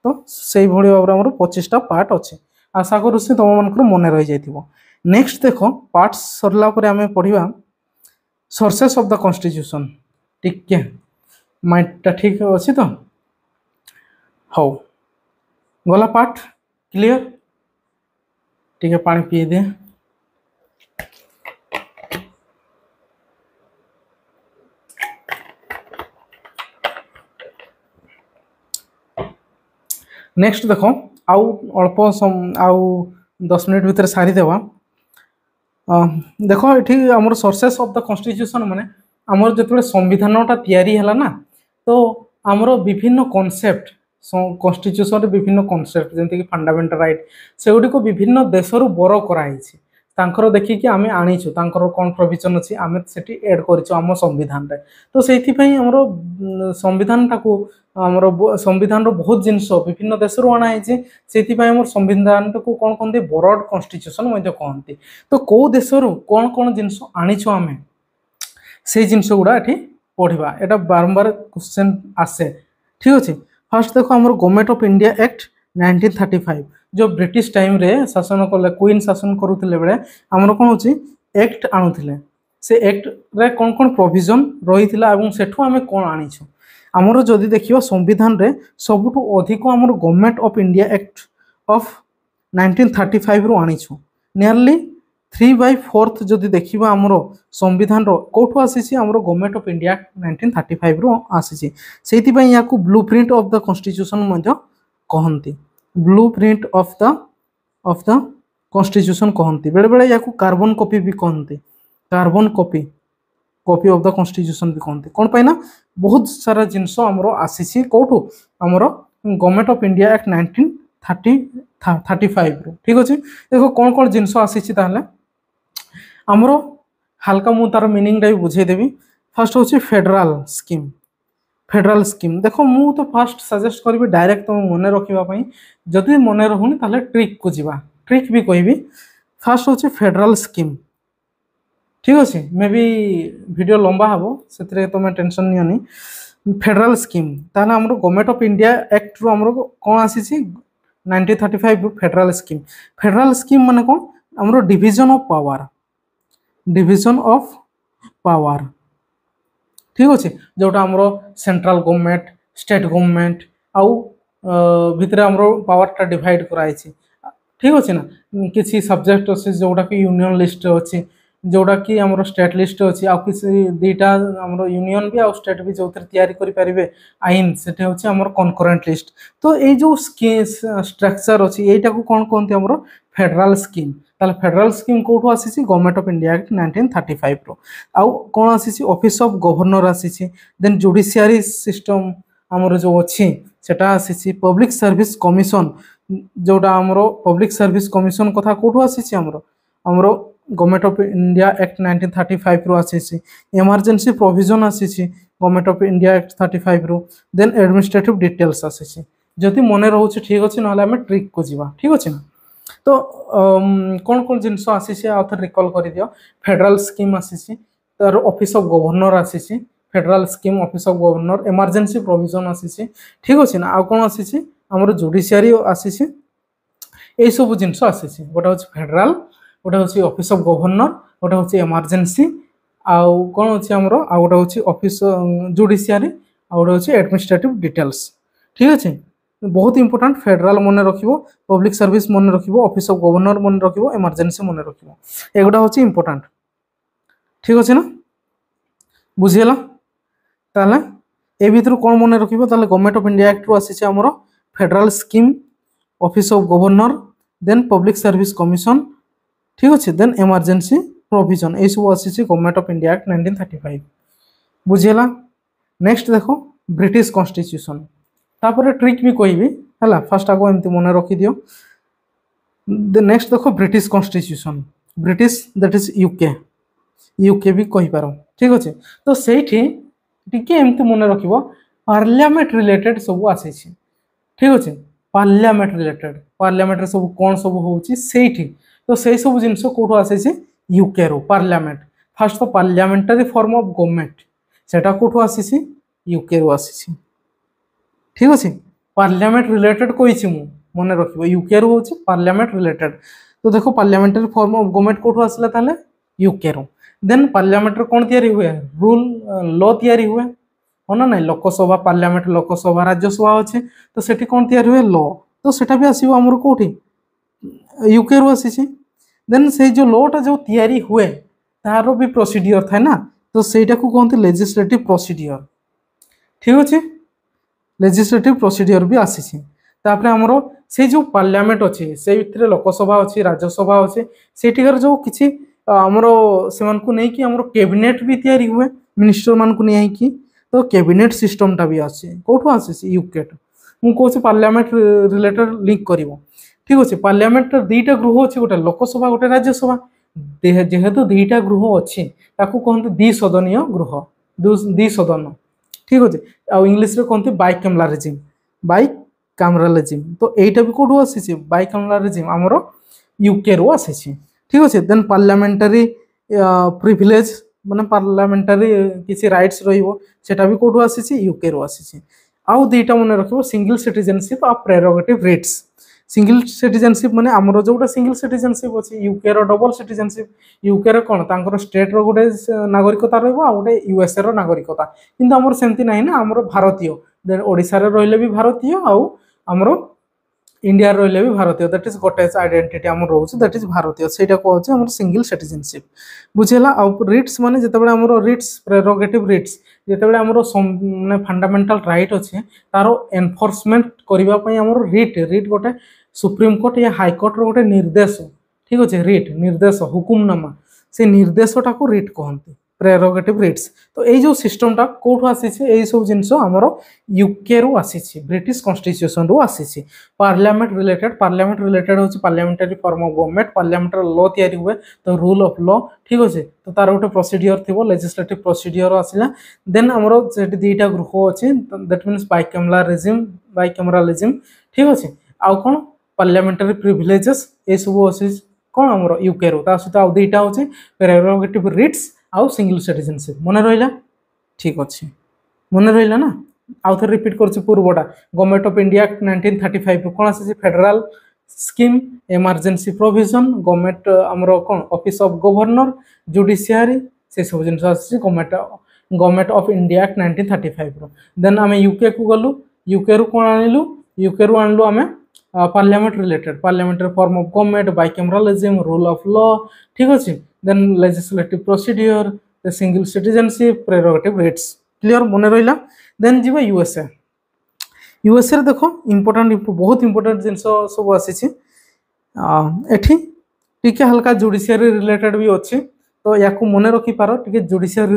তো সেইভাবে ভাবে আমার পঁচিশটা পার্ট অছে আশা করুছি তোমার মনে রয়ে যাই নেক্সট দেখ পার্ট সরলা পরে আমি পড়া सोर्सेस ऑफ़ द कॉन्स्टिट्यूशन ठीक है माइंडटा ठीक अच्छे तो हाउ गला पार्ट क्लियर ठीक है पानी पी दे नेक्स्ट देखो आउ अल्प सम आउ दस मिनिट भीतर सारी देवा ଦେଖ ଏଠି ଆମର ସୋର୍ସେସ୍ ଅଫ୍ ଦ କନଷ୍ଟିଚ୍ୟୁସନ୍ ମାନେ ଆମର ଯେତେବେଳେ ସମ୍ବିଧାନଟା ତିଆରି ହେଲା ନା ତ ଆମର ବିଭିନ୍ନ କନସେପ୍ଟ କନଷ୍ଟିଚ୍ୟୁସନ୍ରେ ବିଭିନ୍ନ କନସେପ୍ଟ ଯେମିତିକି ଫଣ୍ଡାମେଣ୍ଟାଲ ରାଇଟ୍ ସେଗୁଡ଼ିକୁ ବିଭିନ୍ନ ଦେଶରୁ ବର କରାହେଇଛି ତାଙ୍କର ଦେଖିକି ଆମେ ଆଣିଛୁ ତାଙ୍କର କ'ଣ ପ୍ରୋଭିଜନ୍ ଅଛି ଆମେ ସେଠି ଏଡ଼୍ କରିଛୁ ଆମ ସମ୍ବିଧାନରେ ତ ସେଇଥିପାଇଁ ଆମର ସମ୍ବିଧାନଟାକୁ ଆମର ସମ୍ବିଧାନର ବହୁତ ଜିନିଷ ବିଭିନ୍ନ ଦେଶରୁ ଅଣାହେଇଛି ସେଇଥିପାଇଁ ଆମର ସମ୍ବିଧାନଟାକୁ କ'ଣ କହନ୍ତି ବ୍ରଡ୍ କନଷ୍ଟିଚ୍ୟୁସନ୍ ମଧ୍ୟ କହନ୍ତି ତ କେଉଁ ଦେଶରୁ କ'ଣ କ'ଣ ଜିନିଷ ଆଣିଛୁ ଆମେ ସେଇ ଜିନିଷ ଗୁଡ଼ା ଏଠି ପଢ଼ିବା ଏଇଟା ବାରମ୍ବାର କୋଶ୍ଚେନ୍ ଆସେ ଠିକ୍ ଅଛି ଫାର୍ଷ୍ଟ ଦେଖ ଆମର government of India act nineteen thirty five ଯେଉଁ ବ୍ରିଟିଶ ଟାଇମ୍ରେ ଶାସନ କଲେ କୁଇନ୍ ଶାସନ କରୁଥିଲେ ବେଳେ ଆମର କ'ଣ ହେଉଛି ଆକ୍ଟ ଆଣୁଥିଲେ ସେ ଆକ୍ଟରେ କ'ଣ କ'ଣ ପ୍ରୋଭିଜନ୍ ରହିଥିଲା ଏବଂ ସେଠୁ ଆମେ କ'ଣ ଆଣିଛୁ ଆମର ଯଦି ଦେଖିବା ସମ୍ବିଧାନରେ ସବୁଠୁ ଅଧିକ ଆମର government of India act of nineteen thirty ଫାଇଭରୁ ଆଣିଛୁ ନିୟରଲି থ্রি বাই ফোর্থ যদি দেখিবা আমার সংবিধানর কোঠু আসিছি আমার government of India nineteen thirty ফাইভ্রু আসিছি সেইপাই ইয়াকু blueprint of the constitution কহতি blueprint of the of the constitution କହନ୍ତି ବେଳେବେଳେ ୟାକୁ କାର୍ବନ୍ କପି ବି କହନ୍ତି carbon copy copy of the constitution ବି କହନ୍ତି କ'ଣ ପାଇଁ ନା ବହୁତ ସାରା ଜିନିଷ ଆମର ଆସିଛି କେଉଁଠୁ ଆମର government of India act nineteen thirty thirty ଫାଇଭରୁ ଠିକ୍ ଅଛି ଦେଖ କ'ଣ କ'ଣ ଜିନିଷ ଆସିଛି ତାହେଲେ ଆମର ହାଲକା ମୁଁ ତାର ମିନିଂଟା ବି ବୁଝେଇଦେବି ଫାର୍ଷ୍ଟ ହେଉଛି ଫେଡେରାଲ ସ୍କିମ୍ ফেডরাল ସ୍କିମ୍ ଦେଖ ମୁଁ ତ ଫାର୍ଷ୍ଟ ସଜେଷ୍ଟ କରିବି ଡାଇରେକ୍ଟ ତୁମ ମନେ ରଖିବା ପାଇଁ ଯଦି ମନେ ରହୁନି ତାହେଲେ ଟ୍ରିକ୍କୁ ଯିବା ଟ୍ରିକ୍ ବି କହିବି ଫାର୍ଷ୍ଟ ହେଉଛି ଫେଡେରାଲ ସ୍କିମ୍ ଠିକ୍ ଅଛି ମେ ବି ଭିଡ଼ିଓ ଲମ୍ବା ହେବ ସେଥିରେ ତୁମେ ଟେନସନ୍ ନିଅନି ଫେଡେରାଲ ସ୍କିମ୍ ତାହେଲେ ଆମର ଗଭର୍ଣ୍ଣମେଣ୍ଟ ଅଫ୍ ଇଣ୍ଡିଆ ଆକ୍ଟରୁ ଆମର କ'ଣ ଆସିଛି nineteen thirty five federal scheme federal scheme ମାନେ କ'ଣ ଆମର division of power division of power ঠিক ଅଛି ଯେଉଁଟା ଆମର ସେଣ୍ଟ୍ରାଲ ଗଭର୍ଣ୍ଣମେଣ୍ଟ ଷ୍ଟେଟ୍ ଗଭର୍ଣ୍ଣମେଣ୍ଟ ଆଉ ଭିତରେ ଆମର ପାୱାରଟା ଡିଭାଇଡ଼ କରାଯାଇଛି ଠିକ୍ ଅଛି ନା କିଛି ସବଜେକ୍ଟ ଅଛି ଯେଉଁଟାକି ୟୁନିୟନ୍ ଲିଷ୍ଟରେ ଅଛି ଯେଉଁଟାକି ଆମର ଷ୍ଟେଟ୍ ଲିଷ୍ଟ ଅଛି ଆଉ କିଛି ଦୁଇଟା ଆମର ୟୁନିୟନ୍ ବି ଆଉ ଷ୍ଟେଟ୍ ବି ଯେଉଁଥିରେ ତିଆରି କରିପାରିବେ ଆଇନ ସେଠି ହେଉଛି ଆମର କନକରେଣ୍ଟ ଲିଷ୍ଟ ତ ଏଇ ଯେଉଁ ସ୍କିମ୍ ଷ୍ଟ୍ରକ୍ଚର୍ ଅଛି ଏଇଟାକୁ କ'ଣ କହନ୍ତି ଆମର ଫେଡେରାଲ ସ୍କିମ୍ ତାହେଲେ ଫେଡେରାଲ ସ୍କିମ୍ କେଉଁଠୁ ଆସିଛି government of India act nineteen thirty ଫାଇଭ୍ରୁ ଆଉ କ'ଣ ଆସିଛି ଅଫିସ୍ ଅଫ୍ ଗଭର୍ଣ୍ଣର ଆସିଛି ଦେନ୍ ଜୁଡ଼ିସିଆରି ସିଷ୍ଟମ୍ ଆମର ଯେଉଁ ଅଛି ସେଟା ଆସିଛି ପବ୍ଲିକ୍ ସର୍ଭିସ୍ କମିଶନ୍ ଯେଉଁଟା ଆମର ପବ୍ଲିକ୍ ସର୍ଭିସ୍ କମିଶନ୍ କଥା କେଉଁଠୁ ଆସିଛି ଆମର ଆମର government of India act nineteen thirty ଫାଇଭ୍ରୁ ଆସିଛି ଏମର୍ଜେନ୍ସି ପ୍ରୋଭିଜନ୍ ଆସିଛି government of India act thirty ଫାଇଭ୍ରୁ ଦେନ୍ ଆଡ଼ମିନିଷ୍ଟ୍ରେଟିଭ୍ ଡିଟେଲ୍ସ ଆସିଛି ଯଦି ମନେ ରହୁଛି ଠିକ୍ ଅଛି ନହେଲେ ଆମେ ଟ୍ରିକ୍କୁ ଯିବା ଠିକ୍ ଅଛି ନା ତ କ'ଣ କ'ଣ ଜିନିଷ ଆସିଛି ଆଉ ଥରେ ରିକଲ୍ କରିଦିଅ ଫେଡେରାଲ୍ ସ୍କିମ୍ ଆସିଛି ତାର ଅଫିସ୍ ଅଫ୍ ଗଭର୍ଣ୍ଣର ଆସିଛି federal scheme office of governor emergency provision ଆସିଛି ଠିକ୍ ଅଛି ନା ଆଉ କ'ଣ ଆସିଛି ଆମର ଜୁଡ଼ିସିଆରୀ ଆସିଛି ଏଇସବୁ ଜିନିଷ ଆସିଛି ଗୋଟେ ହେଉଛି ଫେଡେରାଲ୍ ଗୋଟେ ହେଉଛି ଅଫିସ୍ ଅଫ୍ ଗଭର୍ଣ୍ଣର ଗୋଟେ ହେଉଛି ଏମର୍ଜେନ୍ସି ଆଉ କ'ଣ ଅଛି ଆମର ଆଉ ଗୋଟେ ହେଉଛି ଅଫିସ୍ ଜୁଡ଼ିସିଆରୀ ଆଉ ଗୋଟେ ହେଉଛି ଆଡ଼ମିନିଷ୍ଟ୍ରେଟିଭ୍ ଡିଟେଲ୍ସ ଠିକ୍ ଅଛି ବହୁତ ଇମ୍ପୋର୍ଟାଣ୍ଟ ଫେଡେରାଲ ମନେ ରଖିବ ପବ୍ଲିକ ସର୍ଭିସ ମନେ ରଖିବ ଅଫିସ ଅଫ୍ ଗଭର୍ଣ୍ଣର ମନେ ରଖିବ ଏମର୍ଜେନ୍ସି ମନେ ରଖିବ ଏଗୁଡ଼ା ହେଉଛି ଇମ୍ପୋର୍ଟାଣ୍ଟ ଠିକ୍ ଅଛି ନା ବୁଝିଗଲା ତାହେଲେ ଏ ଭିତରୁ କ'ଣ ମନେ ରଖିବ ତାହେଲେ ଗଭର୍ଣ୍ଣମେଣ୍ଟ ଅଫ୍ ଇଣ୍ଡିଆ ଆକ୍ଟରୁ ଆସିଛି ଆମର federal scheme office of governor then public service commission ଠିକ୍ ଅଛି ଦେନ୍ ଏମର୍ଜେନ୍ସି ପ୍ରୋଭିଜନ ଏଇସବୁ ଆସିଛି government of India act nineteen thirty five ବୁଝିଗଲା ନେକ୍ସଟ ଦେଖ ବ୍ରିଟିଶ କନଷ୍ଟିଚ୍ୟୁସନ୍ ତାପରେ ଟ୍ରିକ୍ ବି କହିବି ହେଲା ଫାର୍ଷ୍ଟ ଆଗ ଏମିତି ମନେ ରଖିଦିଅ ନେକ୍ସଟ ଦେଖ British constitution British that is UK UK ବି କହିପାର ଠିକ୍ ଅଛି ତ ସେଇଠି ଟିକେ ଏମିତି ମନେ ରଖିବ ପାର୍ଲିଆମେଣ୍ଟ ରିଲେଟେଡ଼ ସବୁ ଆସିଛି ଠିକ୍ ଅଛି ପାର୍ଲିଆମେଣ୍ଟ ରିଲେଟେଡ଼ ପାର୍ଲିଆମେଣ୍ଟରେ ସବୁ କ'ଣ ସବୁ ହେଉଛି ସେଇଠି ତ ସେଇ ସବୁ ଜିନିଷ କେଉଁଠୁ ଆସିଛି ୟୁକେରୁ ପାର୍ଲିଆମେଣ୍ଟ ଫାର୍ଷ୍ଟ ତ ପାର୍ଲିଆମେଣ୍ଟାରୀ ଫର୍ମ ଅଫ୍ ଗଭର୍ଣ୍ଣମେଣ୍ଟ ସେଟା କେଉଁଠୁ ଆସିଛି ୟୁକେରୁ ଆସିଛି ঠিক আছে পার্লামেন্ট রিলেটেড কইছি মু মনে রাখব ইউকে রু হচ্ছে পার্লামেন্ট রিলেটেড তো দেখো পার্লামেন্টারি ফর্ম অফ গভর্নমেন্ট কোঠু আসলে তাহলে ইউকে রু দেন পার্লামেন্টর কোণ তৈরি হুয়ে রুল ল তৈরি হুয়ে ହଁ ନା ନାଇଁ ଲୋକସଭା ପାର୍ଲାମେଣ୍ଟ ଲୋକସଭା ରାଜ୍ୟସଭା ଅଛି ତ ସେଠି କ'ଣ ତିଆରି ହୁଏ ଲ ତ ସେଟା ବି ଆସିବ ଆମର କେଉଁଠି ୟୁକେରୁ ଆସିଛି ଦେନ୍ ସେଇ ଯେଉଁ ଲଟା ଯେଉଁ ତିଆରି ହୁଏ ତାହାର ବି ପ୍ରୋସିଡ଼ିଓର ଥାଏ ନା ତ ସେଇଟାକୁ କୁହନ୍ତି ଲେଜିସ୍ଲେଟିଭ୍ ପ୍ରୋସିଡ଼ିଓର ଠିକ୍ ଅଛି ଲେଜିସ୍ଲେଟିଭ୍ ପ୍ରୋସିଡ଼ିଓର ବି ଆସିଛି ତାପରେ ଆମର ସେଇ ଯେଉଁ ପାର୍ଲାମେଣ୍ଟ ଅଛି ସେଇଥିରେ ଲୋକସଭା ଅଛି ରାଜ୍ୟସଭା ଅଛି ସେଇଠିକାର ଯେଉଁ କିଛି ଆମର ସେମାନଙ୍କୁ ନେଇକି ଆମର କ୍ୟାବିନେଟ୍ ବି ତିଆରି ହୁଏ ମିନିଷ୍ଟରମାନଙ୍କୁ ନେଇକି ତ କ୍ୟାବିନେଟ୍ ସିଷ୍ଟମଟା ବି ଅଛି କେଉଁଠୁ ଆସିଛି ୟୁକେଟ୍ ମୁଁ କହୁଛି ପାର୍ଲାମେଣ୍ଟ ରିଲେଟେଡ୍ ଲିଙ୍କ କରିବ ଠିକ୍ ଅଛି ପାର୍ଲାମେଣ୍ଟର ଦୁଇଟା ଗୃହ ଅଛି ଗୋଟେ ଲୋକସଭା ଗୋଟେ ରାଜ୍ୟସଭା ଯେହେତୁ ଦୁଇଟା ଗୃହ ଅଛି ତାକୁ କହନ୍ତି ଦ୍ୱିସଦନୀୟ ଗୃହ ଦ୍ୱିସଦନ ଠିକ୍ ଅଛି ଆଉ ଇଂଲିଶରେ କହନ୍ତି bicameral regime bicameral regime ତ ଏଇଟା ବି କେଉଁଠୁ ଆସିଛି ବାଇକ୍ କ୍ୟାମେରା ରେଜିମ୍ ଆମର ୟୁକେରୁ ଆସିଛି ଠିକ୍ ଅଛି ଦେନ୍ ପାର୍ଲାମେଣ୍ଟାରୀ ପ୍ରିଭିଲେଜ୍ ମାନେ ପାର୍ଲାମେଣ୍ଟାରୀ କିଛି ରାଇଟ୍ସ ରହିବ ସେଟା ବି କେଉଁଠୁ ଆସିଛି ୟୁକେରୁ ଆସିଛି ଆଉ ଦୁଇଟା ମନେ ରଖିବ ସିଙ୍ଗିଲ୍ ସିଟିଜେନସିପ୍ ଆଉ ପ୍ରେରୋଗେଟିଭ୍ ରିଟ୍ସ ସିଙ୍ଗିଲ ସିଟିଜେନସିପ୍ ମାନେ ଆମର ଯେଉଁଟା ସିଙ୍ଗିଲ ସିଟିଜେନସିପ୍ ଅଛି ୟୁକେର ଡବଲ୍ ସିଟିଜେନସିପ୍ ୟୁକେରେ କ'ଣ ତାଙ୍କର ଷ୍ଟେଟ୍ର ଗୋଟେ ନାଗରିକତା ରହିବ ଆଉ ଗୋଟେ ୟୁଏସ୍ଏର ନାଗରିକତା କିନ୍ତୁ ଆମର ସେମିତି ନାହିଁ ନା ଆମର ଭାରତୀୟ ଦେନ୍ ଓଡ଼ିଶାରେ ରହିଲେ ବି ଭାରତୀୟ ଆଉ ଆମର ଇଣ୍ଡିଆରେ ରହିଲେ ବି ଭାରତୀୟ ଦ୍ୟାଟ୍ ଇଜ୍ ଗୋଟେ ଆଇଡେଣ୍ଟିଟି ଆମର ରହୁଛି ଦ୍ୟାଟ୍ ଇଜ୍ ଭାରତୀୟ ସେଇଟା କୁହାଉଛି ଆମର ସିଙ୍ଗିଲ୍ ସିଟିଜେନସିପ୍ ବୁଝିହେଲା ଆଉ ରିଟ୍ସ ମାନେ ଯେତେବେଳେ ଆମର ରିଟ୍ସ ପ୍ରେରୋଗେଟିଭ୍ ରିଟ୍ସ ଯେତେବେଳେ ଆମର ମାନେ ଫଣ୍ଡାମେଣ୍ଟାଲ ରାଇଟ୍ ଅଛି ତାର ଏନଫୋର୍ସମେଣ୍ଟ କରିବା ପାଇଁ ଆମର ରିଟ୍ ରିଟ୍ ଗୋଟେ ସୁପ୍ରିମକୋର୍ଟ ୟା ହାଇକୋର୍ଟର ଗୋଟେ ନିର୍ଦ୍ଦେଶ ଠିକ୍ ଅଛି ରିଟ୍ ନିର୍ଦ୍ଦେଶ ହୁକୁମନାମା ସେ ନିର୍ଦ୍ଦେଶଟାକୁ ରିଟ୍ କହନ୍ତି ପ୍ରେରୋଗେଟିଭ୍ ରିଟ୍ସ ତ ଏଇ ଯେଉଁ ସିଷ୍ଟମଟା କେଉଁଠୁ ଆସିଛି ଏଇସବୁ ଜିନିଷ ଆମର ୟୁକେରୁ ଆସିଛି ବ୍ରିଟିଶ କନଷ୍ଟିଚ୍ୟୁସନରୁ ଆସିଛି ପାର୍ଲାମେଣ୍ଟ ରିଲେଟେଡ୍ ପାର୍ଲାମେଣ୍ଟ ରିଲେଟେଡ୍ ହେଉଛି ପାର୍ଲାମେଣ୍ଟାରୀ ଫର୍ମ ଅଫ୍ ଗଭର୍ଣ୍ଣମେଣ୍ଟ ପାର୍ଲାମେଣ୍ଟର ଲ ତିଆରି ହୁଏ ତ ରୁଲ୍ ଅଫ୍ ଲ ଠିକ୍ ଅଛି ତ ତାର ଗୋଟେ ପ୍ରୋସିଡିଓର ଥିବ ଲେଜିସ୍ଲେଟିଭ୍ ପ୍ରୋସିଡିଓର ଆସିଲା ଦେନ୍ ଆମର ସେଠି ଦୁଇଟା ଗୃହ ଅଛି that means bicameral regime bicameral regime ଠିକ୍ ଅଛି ଆଉ କ'ଣ ପାର୍ଲାମେଣ୍ଟାରୀ ପ୍ରିଭିଲେଜେସ୍ ଏସବୁ ଅଛି କ'ଣ ଆମର ୟୁକେରୁ ତା ସହିତ ଆଉ ଦୁଇଟା ହେଉଛି ପ୍ରେରୋଗେଟିଭ୍ ରିଟ୍ସ ଆଉ ସିଙ୍ଗଲ ସିଟିଜେନସିପ୍ ମନେ ରହିଲା ଠିକ୍ ଅଛି ମନେ ରହିଲା ନା ଆଉ ଥରେ ରିପିଟ୍ କରୁଛି ପୂର୍ବଟା government of India act nineteen thirty five କ'ଣ ଆସିଛି federal scheme emergency provision government ଆମର କ'ଣ ଅଫିସ୍ ଅଫ୍ ଗଭର୍ଣ୍ଣର ଜୁଡ଼ିସିଆରୀ ସେସବୁ ଜିନିଷ ଆସିଛି government government of India act nineteen thirty ଫାଇଭ୍ର ଦେନ୍ ଆମେ ୟୁକେକୁ ଗଲୁ ୟୁକେରୁ କ'ଣ ଆଣିଲୁ ୟୁକେରୁ ଆଣିଲୁ ଆମେ ପାର୍ଲାମେଣ୍ଟ ରିଲେଟେଡ୍ ପାର୍ଲାମେଣ୍ଟର form of government bicameralism rule of law ଠିକ୍ ଅଛି then legislative procedure single citizenship prerogative writs clear ମନେ ରହିଲା ଦେନ୍ ଯିବା ୟୁଏସ୍ଏ ୟୁଏସ୍ଏରେ ଦେଖ ଇମ୍ପୋର୍ଟାଣ୍ଟ ବହୁତ ଇମ୍ପୋର୍ଟାଣ୍ଟ ଜିନିଷ ସବୁ ଆସିଛି ଏଠି ଟିକେ ହାଲକା ଜୁଡ଼ିସିଆରୀ ରିଲେଟେଡ୍ ବି ଅଛି ତ ୟାକୁ ମନେ ରଖିପାର ଟିକେ ଜୁଡ଼ିସିଆରୀ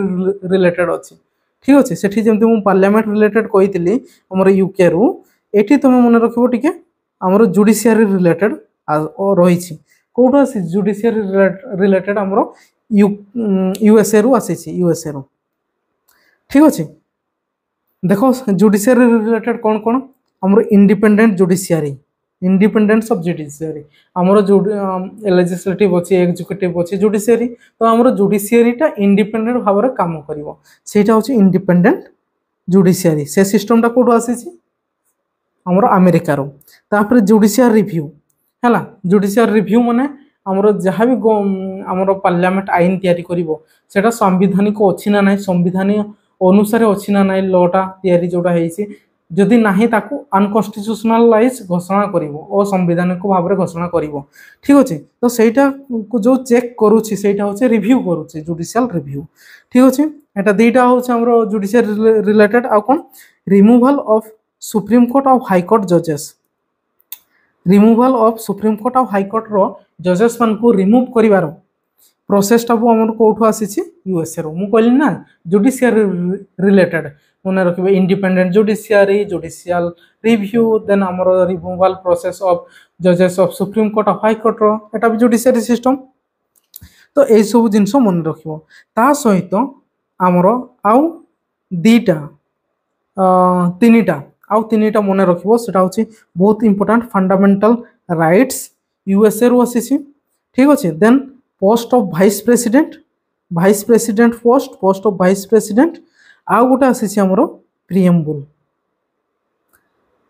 ରିଲେଟେଡ୍ ଅଛି ଠିକ୍ ଅଛି ସେଠି ଯେମିତି ମୁଁ ପାର୍ଲାମେଣ୍ଟ ରିଲେଟେଡ୍ କହିଥିଲି ଆମର ୟୁକେରୁ ଏଠି ତୁମେ ମନେ ରଖିବ ଟିକେ ଆମର ଜୁଡ଼ିସିଆରି ରିଲେଟେଡ୍ ରହିଛି କେଉଁଠୁ ଆସିଛି ଜୁଡ଼ିସିଆରି ରିଲେଟେଡ୍ ଆମର ୟୁ ୟୁଏସ୍ଏରୁ ଆସିଛି ୟୁଏସ୍ଏରୁ ଠିକ୍ ଅଛି ଦେଖ ଜୁଡ଼ିସିଆରି ରିଲେଟେଡ୍ କ'ଣ କ'ଣ ଆମର independent judiciary independence of judiciary ଆମର ଲେଜିସ୍ଲେଟିଭ୍ ଅଛି ଏକ୍ଜିକ୍ୟୁଟିଭ୍ ଅଛି ଜୁଡ଼ିସିଆରି ତ ଆମର ଜୁଡ଼ିସିଆରିଟା ଇଣ୍ଡିପେଣ୍ଡେଣ୍ଟ ଭାବରେ କାମ କରିବ ସେଇଟା ହେଉଛି ଇଣ୍ଡିପେଣ୍ଡେଣ୍ଟ ଜୁଡ଼ିସିଆରି ସେ ସିଷ୍ଟମଟା କେଉଁଠୁ ଆସିଛି ଆମର ଆମେରିକାରୁ ତାପରେ ଜୁଡ଼ିସିଆର ରିଭ୍ୟୁ ହେଲା ଜୁଡ଼ିସିଆର ରିଭ୍ୟୁ ମାନେ ଆମର ଯାହା ବି ଆମର ପାର୍ଲାମେଣ୍ଟ ଆଇନ ତିଆରି କରିବ ସେଇଟା ସାମ୍ବିଧାନିକ ଅଛି ନା ନାହିଁ ସମ୍ବିଧାନୀୟ ଅନୁସାରେ ଅଛି ନା ନାହିଁ ଲ'ଟା ତିଆରି ଯେଉଁଟା ହେଇଛି ଯଦି ନାହିଁ ତାକୁ ଅନକନଷ୍ଟିଚ୍ୟୁସନାଲାଇଜ୍ ଘୋଷଣା କରିବ ଓ ସମ୍ବିଧାନିକ ଭାବରେ ଘୋଷଣା କରିବ ଠିକ୍ ଅଛି ତ ସେଇଟାକୁ ଯେଉଁ ଚେକ୍ କରୁଛି ସେଇଟା ହେଉଛି ରିଭ୍ୟୁ କରୁଛି ଜୁଡ଼ିସିଆଲ ରିଭ୍ୟୁ ଠିକ୍ ଅଛି ଏଇଟା ଦୁଇଟା ହେଉଛି ଆମର ଜୁଡ଼ିସିଆଲ ରିଲେଟେଡ୍ ଆଉ କ'ଣ ରିମୁଭାଲ ଅଫ୍ ସୁପ୍ରିମକୋର୍ଟ ଆଉ ହାଇକୋର୍ଟ ଜଜେସ୍ ରିମୁଭାଲ୍ ଅଫ୍ ସୁପ୍ରିମକୋର୍ଟ ଆଉ ହାଇକୋର୍ଟର ଜଜେସ୍ମାନଙ୍କୁ ରିମୁଭ୍ କରିବାର ପ୍ରୋସେସ୍ଟାକୁ ଆମର କେଉଁଠୁ ଆସିଛି ୟୁଏସ୍ଏରୁ ମୁଁ କହିଲି ନା ଜୁଡ଼ିସିଆରି ରିଲେଟେଡ୍ ମନେ ରଖିବେ independent judiciary judicial review then ଆମର ରିମୁଭାଲ୍ ପ୍ରୋସେସ୍ ଅଫ୍ ଜଜେସ୍ ଅଫ୍ ସୁପ୍ରିମକୋର୍ଟ ଅଫ୍ ହାଇକୋର୍ଟର ଏଇଟା ବି ଜୁଡ଼ିସିଆରି ସିଷ୍ଟମ୍ ତ ଏଇସବୁ ଜିନିଷ ମନେ ରଖିବ ତା ସହିତ ଆମର ଆଉ ଦୁଇଟା ତିନିଟା ଆଉ ତିନିଟା ମନେ ରଖିବ ସେଟା ହେଉଛି ବହୁତ ଇମ୍ପୋର୍ଟାଣ୍ଟ ଫଣ୍ଡାମେଣ୍ଟାଲ ରାଇଟ୍ସ ୟୁଏସ୍ଏରୁ ଆସିଛି ଠିକ୍ ଅଛି then post of vice president vice president post post of vice president ଆଉ ଗୋଟେ ଆସିଛି ଆମର ପ୍ରିଏମ୍ବୁଲ୍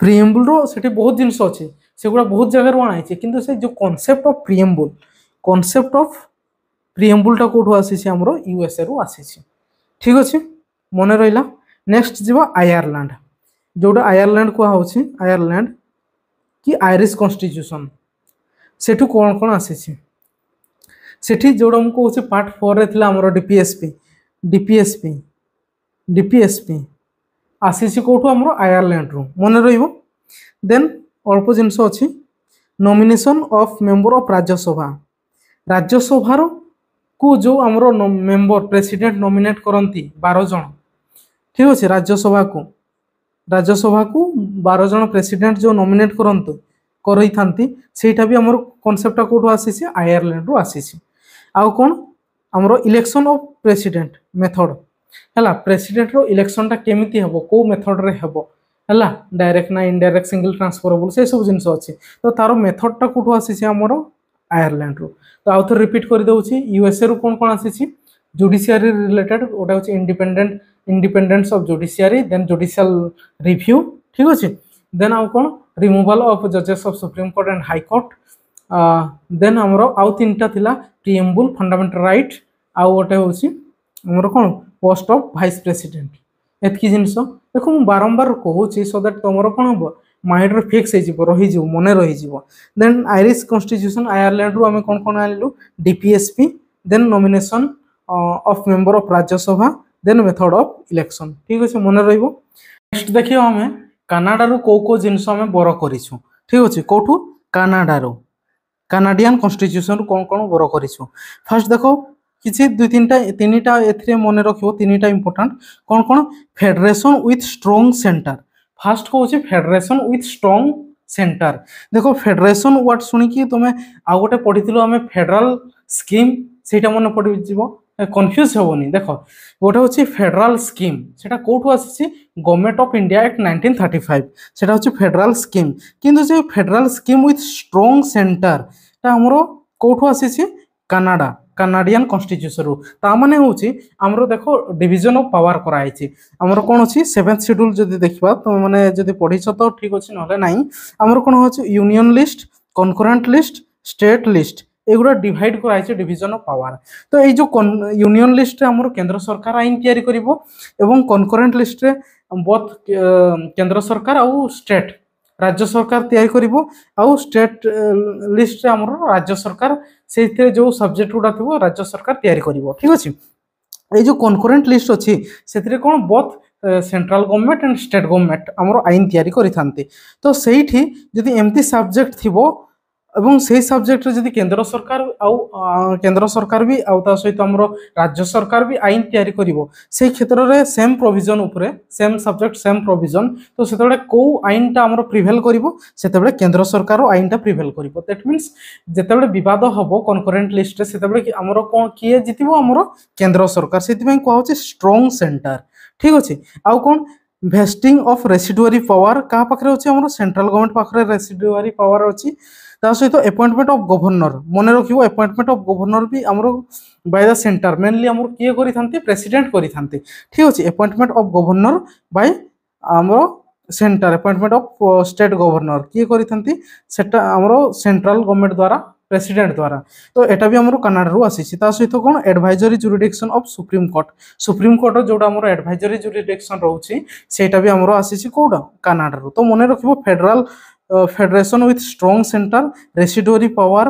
ପ୍ରିଏମ୍ବୁଲ୍ର ସେଠି ବହୁତ ଜିନିଷ ଅଛି ସେଗୁଡ଼ା ବହୁତ ଜାଗାରୁ ଅଣାହେଇଛି କିନ୍ତୁ ସେ ଯେଉଁ concept of preamble concept of ପ୍ରିଏମ୍ବୁଲ୍ଟା କେଉଁଠୁ ଆସିଛି ଆମର ୟୁଏସ୍ଏରୁ ଆସିଛି ଠିକ୍ ଅଛି ମନେ ରହିଲା ନେକ୍ସଟ ଯିବା ଆୟାରଲାଣ୍ଡ ଯେଉଁଟା ଆୟାରଲ୍ୟାଣ୍ଡ କୁହାହେଉଛି ଆୟାରଲ୍ୟାଣ୍ଡ କି ଆଇରିଶ କନଷ୍ଟିଚ୍ୟୁସନ୍ ସେଠୁ କ'ଣ କ'ଣ ଆସିଛି ସେଠି ଯେଉଁଟା ମୁଁ କହୁଛି ପାର୍ଟ ଫୋର୍ରେ ଥିଲା ଆମର ଡିପିଏସ୍ପି ଡିପିଏସ୍ପି ଡିପିଏସ୍ପି ଆସିଛି କେଉଁଠୁ ଆମର ଆୟାରଲ୍ୟାଣ୍ଡରୁ ମନେ ରହିବ ଦେନ୍ ଅଳ୍ପ ଜିନିଷ ଅଛି nomination of member of Rajya Sabha ରାଜ୍ୟସଭାର କୁ ଯେଉଁ ଆମର ମେମ୍ବର ପ୍ରେସିଡେଣ୍ଟ ନମିନେଟ୍ କରନ୍ତି ବାର ଜଣ ଠିକ୍ ଅଛି ରାଜ୍ୟସଭାକୁ ରାଜ୍ୟସଭାକୁ ବାର ଜଣ ପ୍ରେସିଡେଣ୍ଟ ଯେଉଁ ନୋମିନେଟ୍ କରନ୍ତୁ କରାଇଥାନ୍ତି ସେଇଟା ବି ଆମର କନସେପ୍ଟଟା କେଉଁଠୁ ଆସିଛି ଆୟାରଲ୍ୟାଣ୍ଡରୁ ଆସିଛି ଆଉ କ'ଣ ଆମର ଇଲେକ୍ସନ୍ ଅଫ୍ ପ୍ରେସିଡେଣ୍ଟ ମେଥଡ଼୍ ହେଲା ପ୍ରେସିଡେଣ୍ଟର ଇଲେକ୍ସନଟା କେମିତି ହେବ କେଉଁ ମେଥଡ଼ରେ ହେବ ହେଲା ଡାଇରେକ୍ଟ ନା ଇନଡାଇରେକ୍ଟ ସିଙ୍ଗଲ ଟ୍ରାନ୍ସଫରେବୁଲ୍ ସେସବୁ ଜିନିଷ ଅଛି ତ ତାର ମେଥଡ଼ଟା କେଉଁଠୁ ଆସିଛି ଆମର ଆୟାରଲ୍ୟାଣ୍ଡରୁ ତ ଆଉଥରେ ରିପିଟ୍ କରିଦେଉଛି ୟୁଏସ୍ଏରୁ କ'ଣ କ'ଣ ଆସିଛି জুডিশিয়ারি রিলেটেড ওটা হচ্ছে independent independence of judiciary then judicial review ঠিক আছে দেন আউ কোণ রিমুভাল অফ জজেস of supreme court and high court then আমার আউ তিনটা লা প্রিএম্বুল ফন্ডামেন্টাল রাইট আউ গোটে হচ্ছে আমার কোণ পোস্ট অফ ভাইস প্রেসিডেন্ট এতকি জিনিস দেখো মু বারম্বার কହୁছি সো দ্যাট তোমার কোণ হব মাইন্ডরে ফিক্স হয়েযিব রহিযিব মনে রহিযিব দেন আইরিশ কনস্টিট্যুশন আয়ারল্যান্ডরু আমি কোণ কোণ আনিলু DPSP then nomination of member of Rajya Sabha then method of election ঠিক আছে মনে রহব নেক্সট দেখিও আমি কানাডারু কেউ কেউ জিনিস আমি বর করেছু ঠিক আছে কোঠু কানাডারু কানাডিয়ান কনস্টিট্যুশন কোন কোন বর করেছু ফার্স্ট দেখো কিছু দুই তিনটা তিনটা এতে মনে রাখব তিনটা ইম্পর্টাট কোন কোন federation with strong centre first হচ্ছে ফেডারেশন উইথ স্ট্রং সেন্টার দেখো ফেডারেশন ওয়ার্ড শুনিকি তুমি আউ গোটে পড়িলু আমি ফেডারাল স্কিম ସେଇଟା ମନେ ପଡ଼ିଯିବ কনফ্ୟୁଜ୍ ହେବନି ଦେଖ ଗୋଟେ ହେଉଛି ଫେଡେରାଲ୍ ସ୍କିମ୍ ସେଟା କେଉଁଠୁ ଆସିଛି government of India act nineteen thirty five ସେଟା ହେଉଛି ଫେଡେରାଲ୍ ସ୍କିମ୍ କିନ୍ତୁ ସେ federal scheme with strong centre ଏଟା ଆମର କେଉଁଠୁ ଆସିଛି କାନାଡ଼ା কানাডিয়ান কনস্টিটিউশন তা মানে হচ্ছে আমার দেখো ডিভিজন অফ পাওয়ার করা হয়েছে আমার কোণ অছি সেভেন্থ সিডুল যদি দেখবা তুমি মানে যদি পড়িছ তো ঠিক আছে নহলে নাই আমার কোণ হচ্ছে union list concurrent list state list এগুলো ডিভাইড করা হয়েছে ডিভিজন অফ পাওয়ার তো এই যে ইউনিয়ন লিষ্টে আমার কেন্দ্র সরকার আইন তৈরি করব এবং কনকরেন্ট লিষ্টে বোথ কেন্দ্র সরকার আউ স্টেট রাজ্য সরকার তৈরি করব আউ স্টেট লিষ্টে আমার রাজ্য সরকার সেইথিরে যে সবজেক্ট গুড়া থাকবে রাজ্য সরকার তৈরি করব ঠিক আছে এই যে কনকরেন্ট লিস্ট অছি সেতিরে কোন both central government and state government আমার আইন তৈরি করে থাকে তো সেইটি যদি এমতি সাবজেক্ট থাকবে এবং সেই ସବଜେକ୍ଟରେ ଯଦି କେନ୍ଦ୍ର ସରକାର ଆଉ କେନ୍ଦ୍ର ସରକାର ବି ଆଉ ତା ସହିତ ଆମର ରାଜ୍ୟ ସରକାର ବି ଆଇନ ତିଆରି କରିବ ସେଇ କ୍ଷେତ୍ରରେ ସେମ୍ ପ୍ରୋଭିଜନ୍ ଉପରେ ସେମ୍ ସବଜେକ୍ଟ ସେମ୍ ପ୍ରୋଭିଜନ୍ ତ ସେତେବେଳେ କେଉଁ ଆଇନଟା ଆମର ପ୍ରିଭେଲ୍ କରିବ ସେତେବେଳେ କେନ୍ଦ୍ର ସରକାର ଆଇନଟା ପ୍ରିଭେଲ୍ କରିବ ଦ୍ୟାଟ୍ ମିନ୍ସ ଯେତେବେଳେ ବିବାଦ ହେବ କନକରେଣ୍ଟ ଲିଷ୍ଟରେ ସେତେବେଳେ ଆମର କ'ଣ କିଏ ଜିତିବ ଆମର କେନ୍ଦ୍ର ସରକାର ସେଥିପାଇଁ କୁହାହେଉଛି ଷ୍ଟ୍ରଙ୍ଗ ସେଣ୍ଟର ଠିକ୍ ଅଛି ଆଉ କ'ଣ ଭେଷ୍ଟିଂ ଅଫ୍ ରେସିଡୁଆରୀ ପାୱାର କାହା ପାଖରେ ଅଛି ଆମର ସେଣ୍ଟ୍ରାଲ ଗଭର୍ଣ୍ଣମେଣ୍ଟ ପାଖରେ ରେସିଡୁଆରୀ ପାୱାର ଅଛି ତା ସହିତ ଆପଏଣ୍ଟମେଣ୍ଟ ଅଫ୍ ଗଭର୍ଣ୍ଣର ମନେ ରଖିବ ଆପଏଣ୍ଟମେଣ୍ଟ ଅଫ୍ ଗଭର୍ଣ୍ଣର ବି ଆମର ବାଇ ଦ ସେଣ୍ଟର ମେନଲି ଆମର କିଏ କରିଥାନ୍ତି ପ୍ରେସିଡେଣ୍ଟ କରିଥାନ୍ତି ଠିକ୍ ଅଛି ଆପଏଣ୍ଟମେଣ୍ଟ ଅଫ୍ ଗଭର୍ଣ୍ଣର ବାଇ ଆମର centre appointment of state governor কিয়ে করে সেটা আমার সেন্ট্রাল গভর্নমেন্ট দ্বারা প্রেসিডেন্ট দ্বারা তো এটা বি আমার কানাডারু আসিছি তা সহিত কোণ advisory jurisdiction of supreme court supreme কোর্টর যেটা আমার এডভাইজরি জুরিডিকশন রয়েছে সেইটা বি আমার আসিছি কোটা কানাডারু তো মনে রাখব federal federation with strong centre residuary power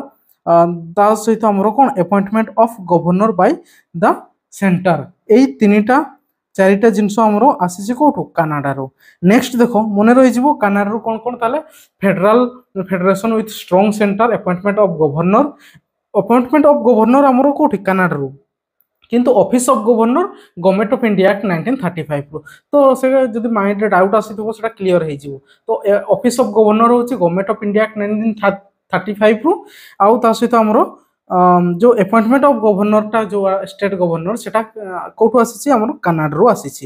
ତା ସହିତ ଆମର କ'ଣ appointment of governor by the centre ଏଇ ତିନିଟା ଚାରିଟା ଜିନିଷ ଆମର ଆସିଛି କେଉଁଠୁ କାନାଡ଼ାରୁ ନେକ୍ସଟ ଦେଖ ମନେ ରହିଯିବ କାନାଡ଼ାରୁ କ'ଣ କ'ଣ ତାହେଲେ federal federation with strong centre appointment of governor appointment of governor ଆମର କେଉଁଠି କାନାଡ଼ାରୁ কিন্তু office of governor government of India act nineteen thirty ফাইভ্রু তো সে যদি মাইন্ডে ডাউট আসিথিব সেটা ক্লিয়র যাব তো অফিস অফ গভর্নর হচ্ছে government of India act nineteen thirty ফাইভ্রু আউ তা সহিত আমার যে এপয়েন্টমেন্ট ଅଫ୍ ଗଭର୍ଣ୍ଣରଟା ଯେଉଁ ଷ୍ଟେଟ୍ গভর্নর সেটা କେଉଁଠୁ ଆସିଛି ଆମର କାନାଡ଼ାରୁ ଆସିଛି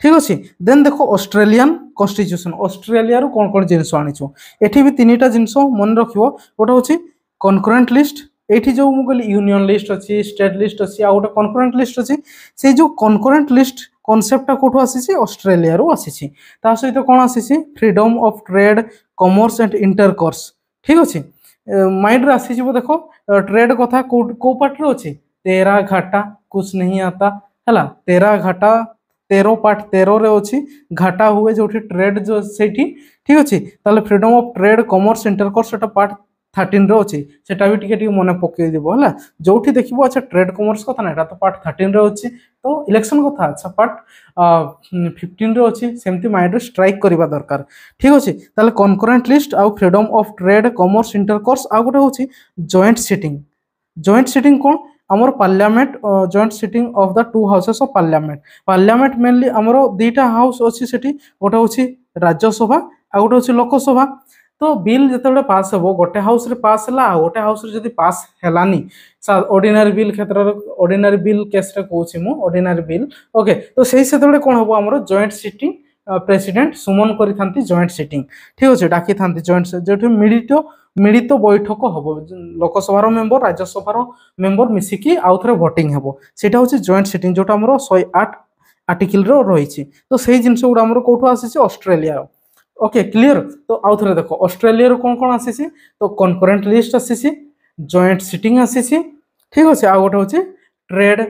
ଠିକ୍ ଅଛି ଦେନ୍ ଦେଖ ଅଷ୍ଟ୍ରେଲିଆନ୍ କନଷ୍ଟିଚ୍ୟୁସନ୍ ଅଷ୍ଟ୍ରେଲିଆରୁ କ'ଣ କ'ଣ ଜିନିଷ ଆଣିଛୁ ଏଠି ବି ତିନିଟା ଜିନିଷ ମନେ ରଖିବ গোটা ହେଉଛି କନକରେଣ୍ଟ ଲିଷ୍ଟ ଏଇଠି ଯେଉଁ ମୁଁ କହିଲି ୟୁନିଅନ୍ ଲିଷ୍ଟ ଅଛି ଷ୍ଟେଟ୍ ଲିଷ୍ଟ ଅଛି ଆଉ ଗୋଟେ କନକରେଣ୍ଟ ଲିଷ୍ଟ ଅଛି ସେଇ ଯେଉଁ କନକରେଣ୍ଟ ଲିଷ୍ଟ କନସେପ୍ଟଟା କେଉଁଠୁ ଆସିଛି ଅଷ୍ଟ୍ରେଲିଆରୁ ଆସିଛି ତା ସହିତ କ'ଣ ଆସିଛି freedom of trade commerce and intercourse ଠିକ୍ ଅଛି ମାଇଣ୍ଡରେ ଆସିଯିବ ଦେଖ ଟ୍ରେଡ୍ କଥା କେଉଁ କେଉଁ ପାର୍ଟରେ ଅଛି ତେରା ଘାଟା କୁଛ ନେହିଁ ଆତା ହେଲା ତେରା ଘାଟା ତେର ପାର୍ଟ ତେରରେ ଅଛି ଘାଟା ହୁଏ ଯେଉଁଠି ଟ୍ରେଡ୍ ସେଇଠି ଠିକ୍ ଅଛି ତାହେଲେ freedom of trade commerce intercourse ସେଟା ପାର୍ଟ থার্টিন অছি সেটা বি টিকে টিকে মনে পকাইদেব হল হ্যাঁ? যেটি দেখব আচ্ছা ট্রেড কমর্স কথা না এটা তো পার্ট থার্টিন অছি তো ইলেকশন কথা আচ্ছা পার্ট ফিফটিন অছি সেমতি মাইন্ডে স্ট্রাইক করা দরকার ঠিক আছে তাহলে কনকরেন্ট লিস্ট আউ freedom of trade commerce intercourse আউ গোটে হচ্ছে জয়েন্ট সিটিং জয়েন্ট সিটিং কোণ আমার parliament joint sitting of the two houses of parliament parliament mainly আমার দুইটা হাউস অছি সেটি গোটা হচ্ছে রাজ্যসভা আর গোটা হচ্ছে লোকসভা তো ବିଲ୍ ଯେତେବେଳେ ପାସ୍ ହେବ ଗୋଟେ ହାଉସ୍ରେ ପାସ୍ ହେଲା ଆଉ ଗୋଟେ ହାଉସ୍ରେ ଯଦି ପାସ୍ ହେଲାନି ଅର୍ଡିନାରୀ ବିଲ୍ କ୍ଷେତ୍ରରେ ଅର୍ଡିନାରୀ ବିଲ୍ କେସ୍ରେ କହୁଛି ମୁଁ ଅର୍ଡିନାରୀ ବିଲ୍ ଓକେ ତ ସେଇ ସେତେବେଳେ କ'ଣ ହେବ ଆମର ଜଏଣ୍ଟ ସିଟିଂ ପ୍ରେସିଡେଣ୍ଟ ସୁମନ କରିଥାନ୍ତି ଜଏଣ୍ଟ ସିଟିଂ ଠିକ୍ ଅଛି ଡାକିଥାନ୍ତି ଜଏଣ୍ଟ ଯେଉଁଠି ମିଳିତ ମିଳିତ ବୈଠକ ହେବ ଲୋକସଭାର ମେମ୍ବର ରାଜ୍ୟସଭାର ମେମ୍ବର ମିଶିକି ଆଉ ଥରେ ଭୋଟିଂ ହେବ ସେଇଟା ହେଉଛି ଜଏଣ୍ଟ ସିଟିଂ ଯେଉଁଟା ଆମର ଶହେ ଆଠ ଆର୍ଟିକିଲର ରହିଛି ତ ସେଇ ଜିନିଷ ଗୁଡ଼ା ଆମର କେଉଁଠୁ ଆସିଛି ଅଷ୍ଟ୍ରେଲିଆର ওকে କ୍ଲିୟର ତ ଆଉ ଥରେ ଦେଖ ଅଷ୍ଟ୍ରେଲିଆରୁ କ'ଣ କ'ଣ ଆସିଛି ତ କନକରେଣ୍ଟ ଲିଷ୍ଟ ଆସିଛି ଜଏଣ୍ଟ ସିଟିଂ ଆସିଛି ଠିକ୍ ଅଛି ଆଉ ଗୋଟେ ହେଉଛି ଟ୍ରେଡ୍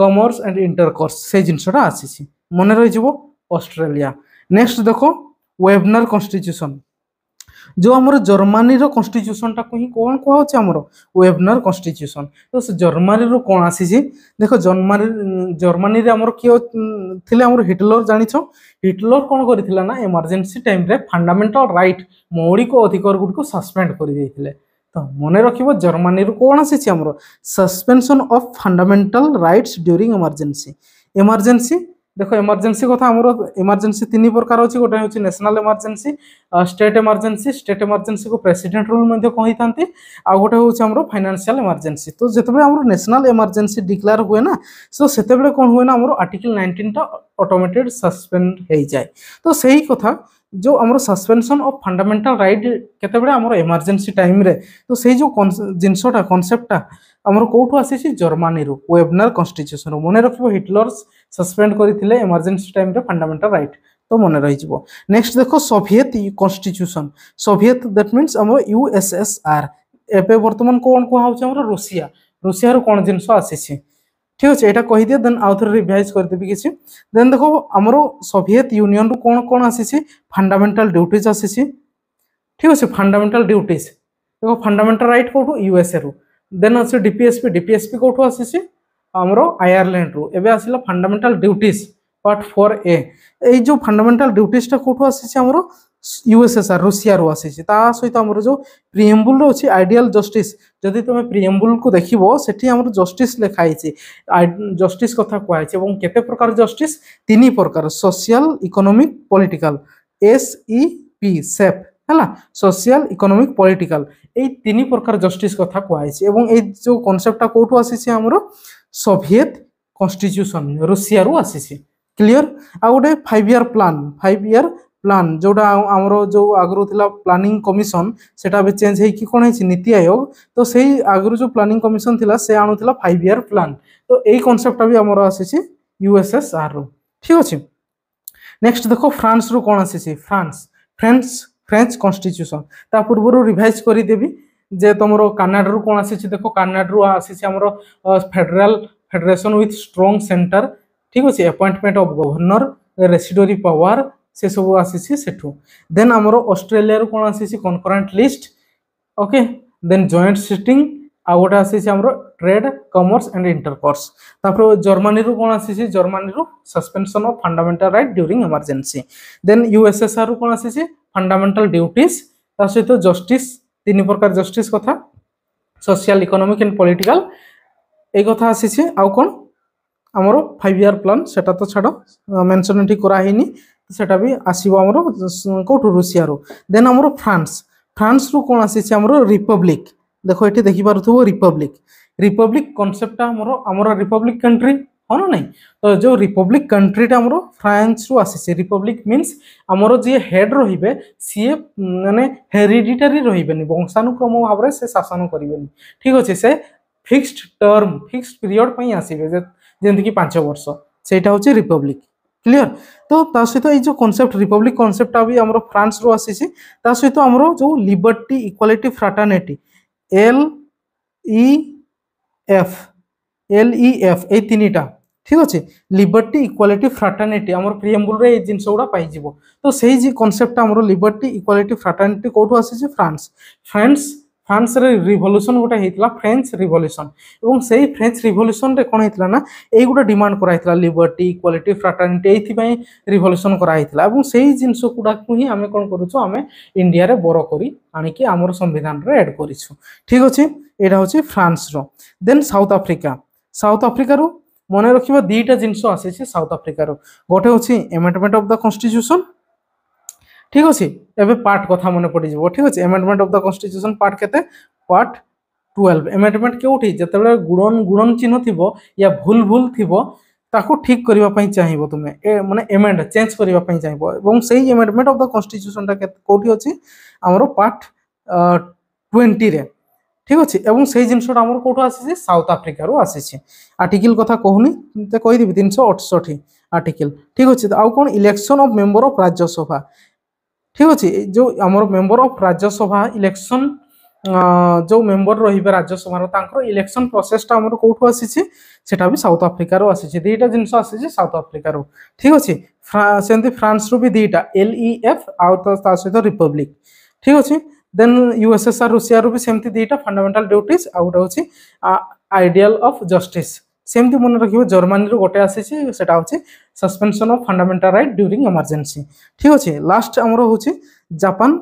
କମର୍ସ ଆଣ୍ଡ ଇଣ୍ଟରକର୍ସ ସେଇ ଜିନିଷଟା ଆସିଛି ମନେ ରହିଯିବ ଅଷ୍ଟ୍ରେଲିଆ ନେକ୍ସଟ ଦେଖ ୱେବନର କନଷ୍ଟିଚ୍ୟୁସନ୍ ଯେଉଁ ଆମର ଜର୍ମାନୀର କନଷ୍ଟିଚ୍ୟୁସନ୍ଟାକୁ ହିଁ କ'ଣ କୁହାହେଉଛି ଆମର ୱେବନର୍ କନଷ୍ଟିଚ୍ୟୁସନ୍ ତ ସେ ଜର୍ମାନୀରୁ କ'ଣ ଆସିଛି ଦେଖ ଜର୍ମାନୀ ଜର୍ମାନୀରେ ଆମର କିଏ ଥିଲେ ଆମର ହିଟଲର ଜାଣିଛ ହିଟଲର କ'ଣ କରିଥିଲା ନା ଏମର୍ଜେନ୍ସି ଟାଇମ୍ରେ ଫଣ୍ଡାମେଣ୍ଟାଲ ରାଇଟ୍ ମୌଳିକ ଅଧିକାର ଗୁଡ଼ିକୁ ସସ୍ପେଣ୍ଡ କରିଦେଇଥିଲେ ତ ମନେ ରଖିବ ଜର୍ମାନୀରୁ କ'ଣ ଆସିଛି ଆମର suspension of fundamental rights during emergency emergency দেখো এমার্জেন্সি কথা আমার এমার্জেন্সি তিন প্রকার অছি গোটে হচ্ছে national emergency state emergency state emergency কু প্রেসিডেন্ট রুল মধ্যে আউ গোটে হচ্ছে আমার ফাইনান্সিয়াল এমার্জেন্সি তো যেতবে আমার ন্যাশনাল এমার্জেন্সি ডিক্লেয়ার হুয়ে না সো সেতবে কোন হুয়ে না আমার আর্টিকেল নাইনটিনটা অটোমেটেড সাসপেন্ড হয়ে যায় তো সেই কথা जो आम सस्पेनसन अफ फंडामेटाल रईट केतबले आम एमरजेन्सी टाइम तो से जो जिनसटा कनसेप्टा आमर कौटू आसी जर्मानी वेबनार कन्स्टिट्यूसन मन रख हिटलर सस्पेंड करते एमरजेन्सी टाइम फंडामेटाल रईट तो मन रही नेक्स्ट देख सोभिएत कन्स्टिट्यूसन सोभिएत दैट मीनस आम यूएसएसआर एवं बर्तमान कौन कहुचे आम रोसीआ रोसीआर कौन जिनस आसी ঠিক ଅଛି ଏଇଟା କହିଦିଅ ଦେନ୍ ଆଉ ଥରେ ରିଭାଇଜ୍ କରିଦେବି କିଛି ଦେନ୍ ଦେଖ ଆମର ସୋଭିଏତ ୟୁନିୟନରୁ କ'ଣ କ'ଣ ଆସିଛି ଫଣ୍ଡାମେଣ୍ଟାଲ ଡ୍ୟୁଟିଜ୍ ଆସିଛି ଠିକ୍ ଅଛି ଫଣ୍ଡାମେଣ୍ଟାଲ ଡ୍ୟୁଟିଜ୍ ଦେଖ ଫଣ୍ଡାମେଣ୍ଟାଲ ରାଇଟ୍ କେଉଁଠୁ ୟୁଏସ୍ଏରୁ ଦେନ୍ ଅଛି ଡିପିଏସ୍ପି ଡିପିଏସ୍ପି କେଉଁଠୁ ଆସିଛି ଆମର ଆୟାରଲ୍ୟାଣ୍ଡରୁ ଏବେ ଆସିଲା fundamental duties part four A ଏଇ ଯେଉଁ ଫଣ୍ଡାମେଣ୍ଟାଲ ଡ୍ୟୁଟିଜ୍ଟା କେଉଁଠୁ ଆସିଛି ଆମର ୟୁଏସ୍ଏସ୍ଆର୍ ରୁଷିଆରୁ ଆସିଛି ତା ସହିତ ଆମର ଯେଉଁ ପ୍ରିଏମ୍ବୁଲ୍ ରହୁଛି ଆଇଡ଼ିଆଲ୍ ଜଷ୍ଟିସ୍ ଯଦି ତୁମେ ପ୍ରିଏମ୍ବୁଲ୍କୁ ଦେଖିବ ସେଠି ଆମର ଜଷ୍ଟିସ୍ ଲେଖା ହେଇଛି ଜଷ୍ଟିସ୍ କଥା କୁହାହେଇଛି ଏବଂ କେତେ ପ୍ରକାର ଜଷ୍ଟିସ୍ ତିନି ପ୍ରକାର social economic political S E P safe ହେଲା ସୋସିଆଲ ଇକୋନୋମିକ ପଲିଟିକାଲ ଏଇ ତିନି ପ୍ରକାର ଜଷ୍ଟିସ୍ କଥା କୁହାଯାଇଛି ଏବଂ ଏଇ ଯେଉଁ କନସେପ୍ଟଟା କେଉଁଠୁ ଆସିଛି ଆମର ସୋଭିଏତ କନଷ୍ଟିଚ୍ୟୁସନ ରୁଷିଆରୁ ଆସିଛି କ୍ଲିଅର ଆଉ ଗୋଟେ five year plan five year plan ଯେଉଁଟା ଆମର ଯେଉଁ ଆଗରୁ ଥିଲା ପ୍ଲାନିଂ କମିଶନ ସେଟା ଏବେ ଚେଞ୍ଜ ହେଇକି କ'ଣ ହେଇଛି ନୀତି ଆୟୋଗ ତ ସେଇ ଆଗରୁ ଯେଉଁ ପ୍ଲାନିଂ କମିଶନ ଥିଲା ସେ ଆଣୁଥିଲା ଫାଇଭ୍ ଇୟର୍ ପ୍ଲାନ୍ ତ ଏଇ କନସେପ୍ଟଟା ବି ଆମର ଆସିଛି ୟୁଏସ୍ଏସ୍ଆର୍ରୁ ଠିକ୍ ଅଛି ନେକ୍ସଟ ଦେଖ ଫ୍ରାନ୍ସରୁ କ'ଣ ଆସିଛି ଫ୍ରାନ୍ସ ଫ୍ରେଞ୍ଚ ଫ୍ରେଞ୍ଚ କନଷ୍ଟିଚ୍ୟୁସନ ତା ପୂର୍ବରୁ ରିଭାଇଜ କରିଦେବି ଯେ ତୁମର କାନାଡ଼ାରୁ କ'ଣ ଆସିଛି ଦେଖ କାନାଡ଼ାରୁ ଆସିଛି ଆମର federal federation with strong centre ଠିକ୍ ଅଛି appointment of governor residuary power ସେସବୁ ଆସିଛି ସେଠୁ ଦେନ୍ ଆମର ଅଷ୍ଟ୍ରେଲିଆରୁ କ'ଣ ଆସିଛି concurrent list okay then joint sitting ଆଉ ଗୋଟେ ଆସିଛି ଆମର ଟ୍ରେଡ୍ କମର୍ସ ଆଣ୍ଡ ଇଣ୍ଟରକୋର୍ସ ତାପରେ ଜର୍ମାନୀରୁ କ'ଣ ଆସିଛି ଜର୍ମାନୀରୁ suspension of fundamental right during emergency then ୟୁଏସ୍ଏସ୍ଆର୍ରୁ କ'ଣ ଆସିଛି ଫଣ୍ଡାମେଣ୍ଟାଲ ଡ୍ୟୁଟିସ୍ ତା ସହିତ ଜଷ୍ଟିସ୍ ତିନି ପ୍ରକାର ଜଷ୍ଟିସ୍ କଥା ସୋସିଆଲ ଇକୋନୋମିକ୍ ଆଣ୍ଡ ପଲିଟିକାଲ এই କଥା ଆସିଛି ଆଉ କଣ ଆମର ଫାଇଭ୍ ইয়ার ପ୍ଲାନ୍ ସେଇଟା ତ ଛାଡ଼ মেনশন এটি করা ସେଟା ବି ଆସିବ ଆମର କେଉଁଠୁ ରୁଷିଆରୁ ଦେନ୍ ଆମର ଫ୍ରାନ୍ସ ଫ୍ରାନ୍ସରୁ କ'ଣ ଆସିଛି ଆମର ରିପବ୍ଲିକ୍ ଦେଖ ଏଠି ଦେଖିପାରୁଥିବ ରିପବ୍ଲିକ୍ ରିପବ୍ଲିକ୍ କନସେପ୍ଟଟା ଆମର ଆମର ରିପବ୍ଲିକ୍ କଣ୍ଟ୍ରି ହଁ ନା ନାହିଁ ତ ଯେଉଁ ରିପବ୍ଲିକ୍ କଣ୍ଟ୍ରିଟା ଆମର ଫ୍ରାନ୍ସରୁ ଆସିଛି ରିପବ୍ଲିକ୍ ମିନ୍ସ ଆମର ଯିଏ ହେଡ୍ ରହିବେ ସିଏ ମାନେ ହେରିଡିଟାରୀ ରହିବେନି ବଂଶାନୁକ୍ରମ ଭାବରେ ସେ ଶାସନ କରିବେନି ଠିକ୍ ଅଛି ସେ ଫିକ୍ସଡ ଟର୍ମ ଫିକ୍ସଡ ପିରିୟଡ଼ ପାଇଁ ଆସିବେ ଯେମିତିକି ପାଞ୍ଚ ବର୍ଷ ସେଇଟା ହେଉଛି ରିପବ୍ଲିକ୍ କ୍ଲିଅର তো ତା ସହିତ ଏଇ ଯେଉଁ କନସେପ୍ଟ ରିପବ୍ଲିକ୍ କନସେପ୍ଟଟା ବି ଆମର ଫ୍ରାନ୍ସରୁ ଆସିଛି ତା ସହିତ ଆମର ଯେଉଁ liberty equality fraternity L E F L E F ଏଇ ତିନିଟା ঠিক আছে লিবর্টি ইকুয়ালিটি ফ্রাটার্নিটি আমার প্রিএম্বুলরে এই জিনিসগুলো পাইযিব তো সেই যে কনসেপ্টটা আমার লিবর্টি ইকুয়ালিটি ফ্রাটার্নিটি কোটু আসিছে ফ্রান্স ফ্রান্স ଫ୍ରାନ୍ସରେ ରିଭଲ୍ୟୁସନ୍ ଗୋଟେ ହେଇଥିଲା ଫ୍ରେଞ୍ଚ ରିଭଲ୍ୟୁସନ୍ ଏବଂ ସେଇ ଫ୍ରେଞ୍ଚ ରିଭଲ୍ୟୁସନ୍ରେ କ'ଣ ହେଇଥିଲା ନା ଏଇଗୁଡ଼ା ଡିମାଣ୍ଡ କରାହେଇଥିଲା ଲିବର୍ଟି ଇକ୍ୱାଲିଟି ଫ୍ରାଟର୍ନିଟି ଏଇଥିପାଇଁ ରିଭଲ୍ୟୁସନ୍ କରାହେଇଥିଲା ଏବଂ ସେଇ ଜିନିଷ ଗୁଡ଼ାକୁ ହିଁ ଆମେ କ'ଣ କରୁଛୁ ଆମେ ଇଣ୍ଡିଆରେ ବର କରି ଆଣିକି ଆମର ସମ୍ବିଧାନରେ ଆଡ଼୍ କରିଛୁ ଠିକ୍ ଅଛି ଏଇଟା ହେଉଛି ଫ୍ରାନ୍ସର ଦେନ୍ ସାଉଥ୍ ଆଫ୍ରିକା ସାଉଥ୍ ଆଫ୍ରିକାରୁ ମନେ ରଖିବା ଦୁଇଟା ଜିନିଷ ଆସିଛି ସାଉଥ୍ ଆଫ୍ରିକାରୁ ଗୋଟେ ହେଉଛି ଏମେଣ୍ଟମେଣ୍ଟ ଅଫ୍ ଦ କନଷ୍ଟିଚ୍ୟୁସନ୍ ঠিক আছে এবে পার্ট কথা মনে পড়ে যাব ঠিক আছে amendment of the constitution part কেতে পার্ট টুয়েলভ এমেন্ডমেন্ট কেউটি যেতবে গুণন গুণন চিহ্ন থিব ইয়া ভুল ভুল থিব তাকে ঠিক করা চাহিব তুমি মানে এমেন্ড চেঞ্জ করা চাহিব এবং সেই এমেন্ডমেন্ট অফ দ কনস্টিট্যুশনটা কোটি অছি আমার পার্ট টোয়েন্টিরে ঠিক আছে এবং সেই জিনিসটা আমার কোটু আসিছে সাউথ আফ্রিকার আসিছে আর্টিকেল কথা কহুনি কইদেবি তিনশো অঠষঠি আর্টিকেল ঠিক আছে আউ কোন election of member of Rajya Sabha ঠিক ଅଛି ଯେଉଁ ଆମର ମେମ୍ବର ଅଫ୍ ରାଜ୍ୟସଭା ଇଲେକ୍ସନ୍ ଯେଉଁ ମେମ୍ବର ରହିବେ ରାଜ୍ୟସଭାର ତାଙ୍କର ଇଲେକ୍ସନ୍ ପ୍ରୋସେସ୍ଟା ଆମର କେଉଁଠୁ ଆସିଛି ସେଟା ବି ସାଉଥ ଆଫ୍ରିକାରୁ ଆସିଛି ଦୁଇଟା ଜିନିଷ ଆସିଛି ସାଉଥ ଆଫ୍ରିକାରୁ ଠିକ୍ ଅଛି ସେମିତି ଫ୍ରାନ୍ସରୁ ବି ଦୁଇଟା ଏଲ୍ଇଏଫ୍ ଆଉ ତା ସହିତ ରିପବ୍ଲିକ୍ ଠିକ୍ ଅଛି ଦେନ୍ ୟୁଏସ୍ଏସ୍ଆର୍ ରୁଷିଆରୁ ବି ସେମିତି ଦୁଇଟା ଫଣ୍ଡାମେଣ୍ଟାଲ ଡ୍ୟୁଟିଜ୍ ଆଉ ଗୋଟେ ହେଉଛି ଆଇଡ଼ିଆଲ ଅଫ୍ ଜଷ୍ଟିସ୍ ସେମିତି ମନେ ରଖିବ ଜର୍ମାନୀରୁ ଗୋଟେ ଆସିଛି ସେଟା ହେଉଛି suspension of fundamental right during emergency ଠିକ୍ ଅଛି ଲାଷ୍ଟ ଆମର ହେଉଛି ଜାପାନ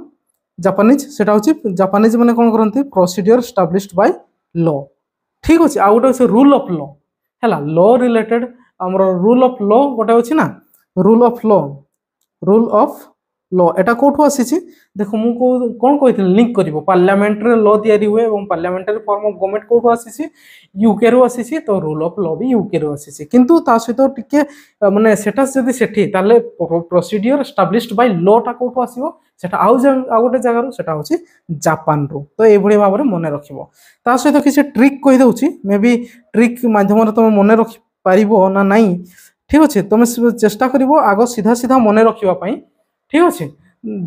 ଜାପାନିଜ୍ ସେଟା ହେଉଛି ଜାପାନିଜ୍ ମାନେ କ'ଣ କରନ୍ତି ପ୍ରୋସିଡ଼ିଓର ଷ୍ଟାବ୍ଲିଶ୍ଡ ବାଇ ଲ ଠିକ୍ ଅଛି ଆଉ ଗୋଟେ ହେଉଛି ରୁଲ୍ ଅଫ୍ ଲ ହେଲା ଲ ରିଲେଟେଡ୍ ଆମର ରୁଲ୍ ଅଫ୍ ଲ ଗୋଟେ ଅଛି ନା rule of law rule of law এটা কোঠু আসিছি দেখ মু কোন কইଥିଲି লিংক করিব পার্লামেন্টরে ল দিয়ারি হুয়ে এবং পার্লামেন্টারি ফর্ম অফ গভর্নমেন্ট কোঠু আসিছি ইউকে রু আসিছি তো রুল অফ ল বি ইউকে রু আসিছি কিন্তু তা সহিত টিকে মানে সেটা যদি সেটি তাহলে প্রসিডিওর এস্টাবলিশড বাই ল টা কোঠু আসিব সেটা আউ আউ গোটে জায়গার সেটা হচ্ছে জাপান জাপানরু তো এইভাবে ভাবে মনে রাখব তা সহিত কিছু ট্রিক কই দেউছি মেবি ট্রিক মাধ্যমে তুমি মনে রাখি পারিব না নাই ঠিক আছে তুমি চেষ্টা করিব আগ সিধা সিধা মনে রাখিবা পাই ଠିକ୍ ଅଛି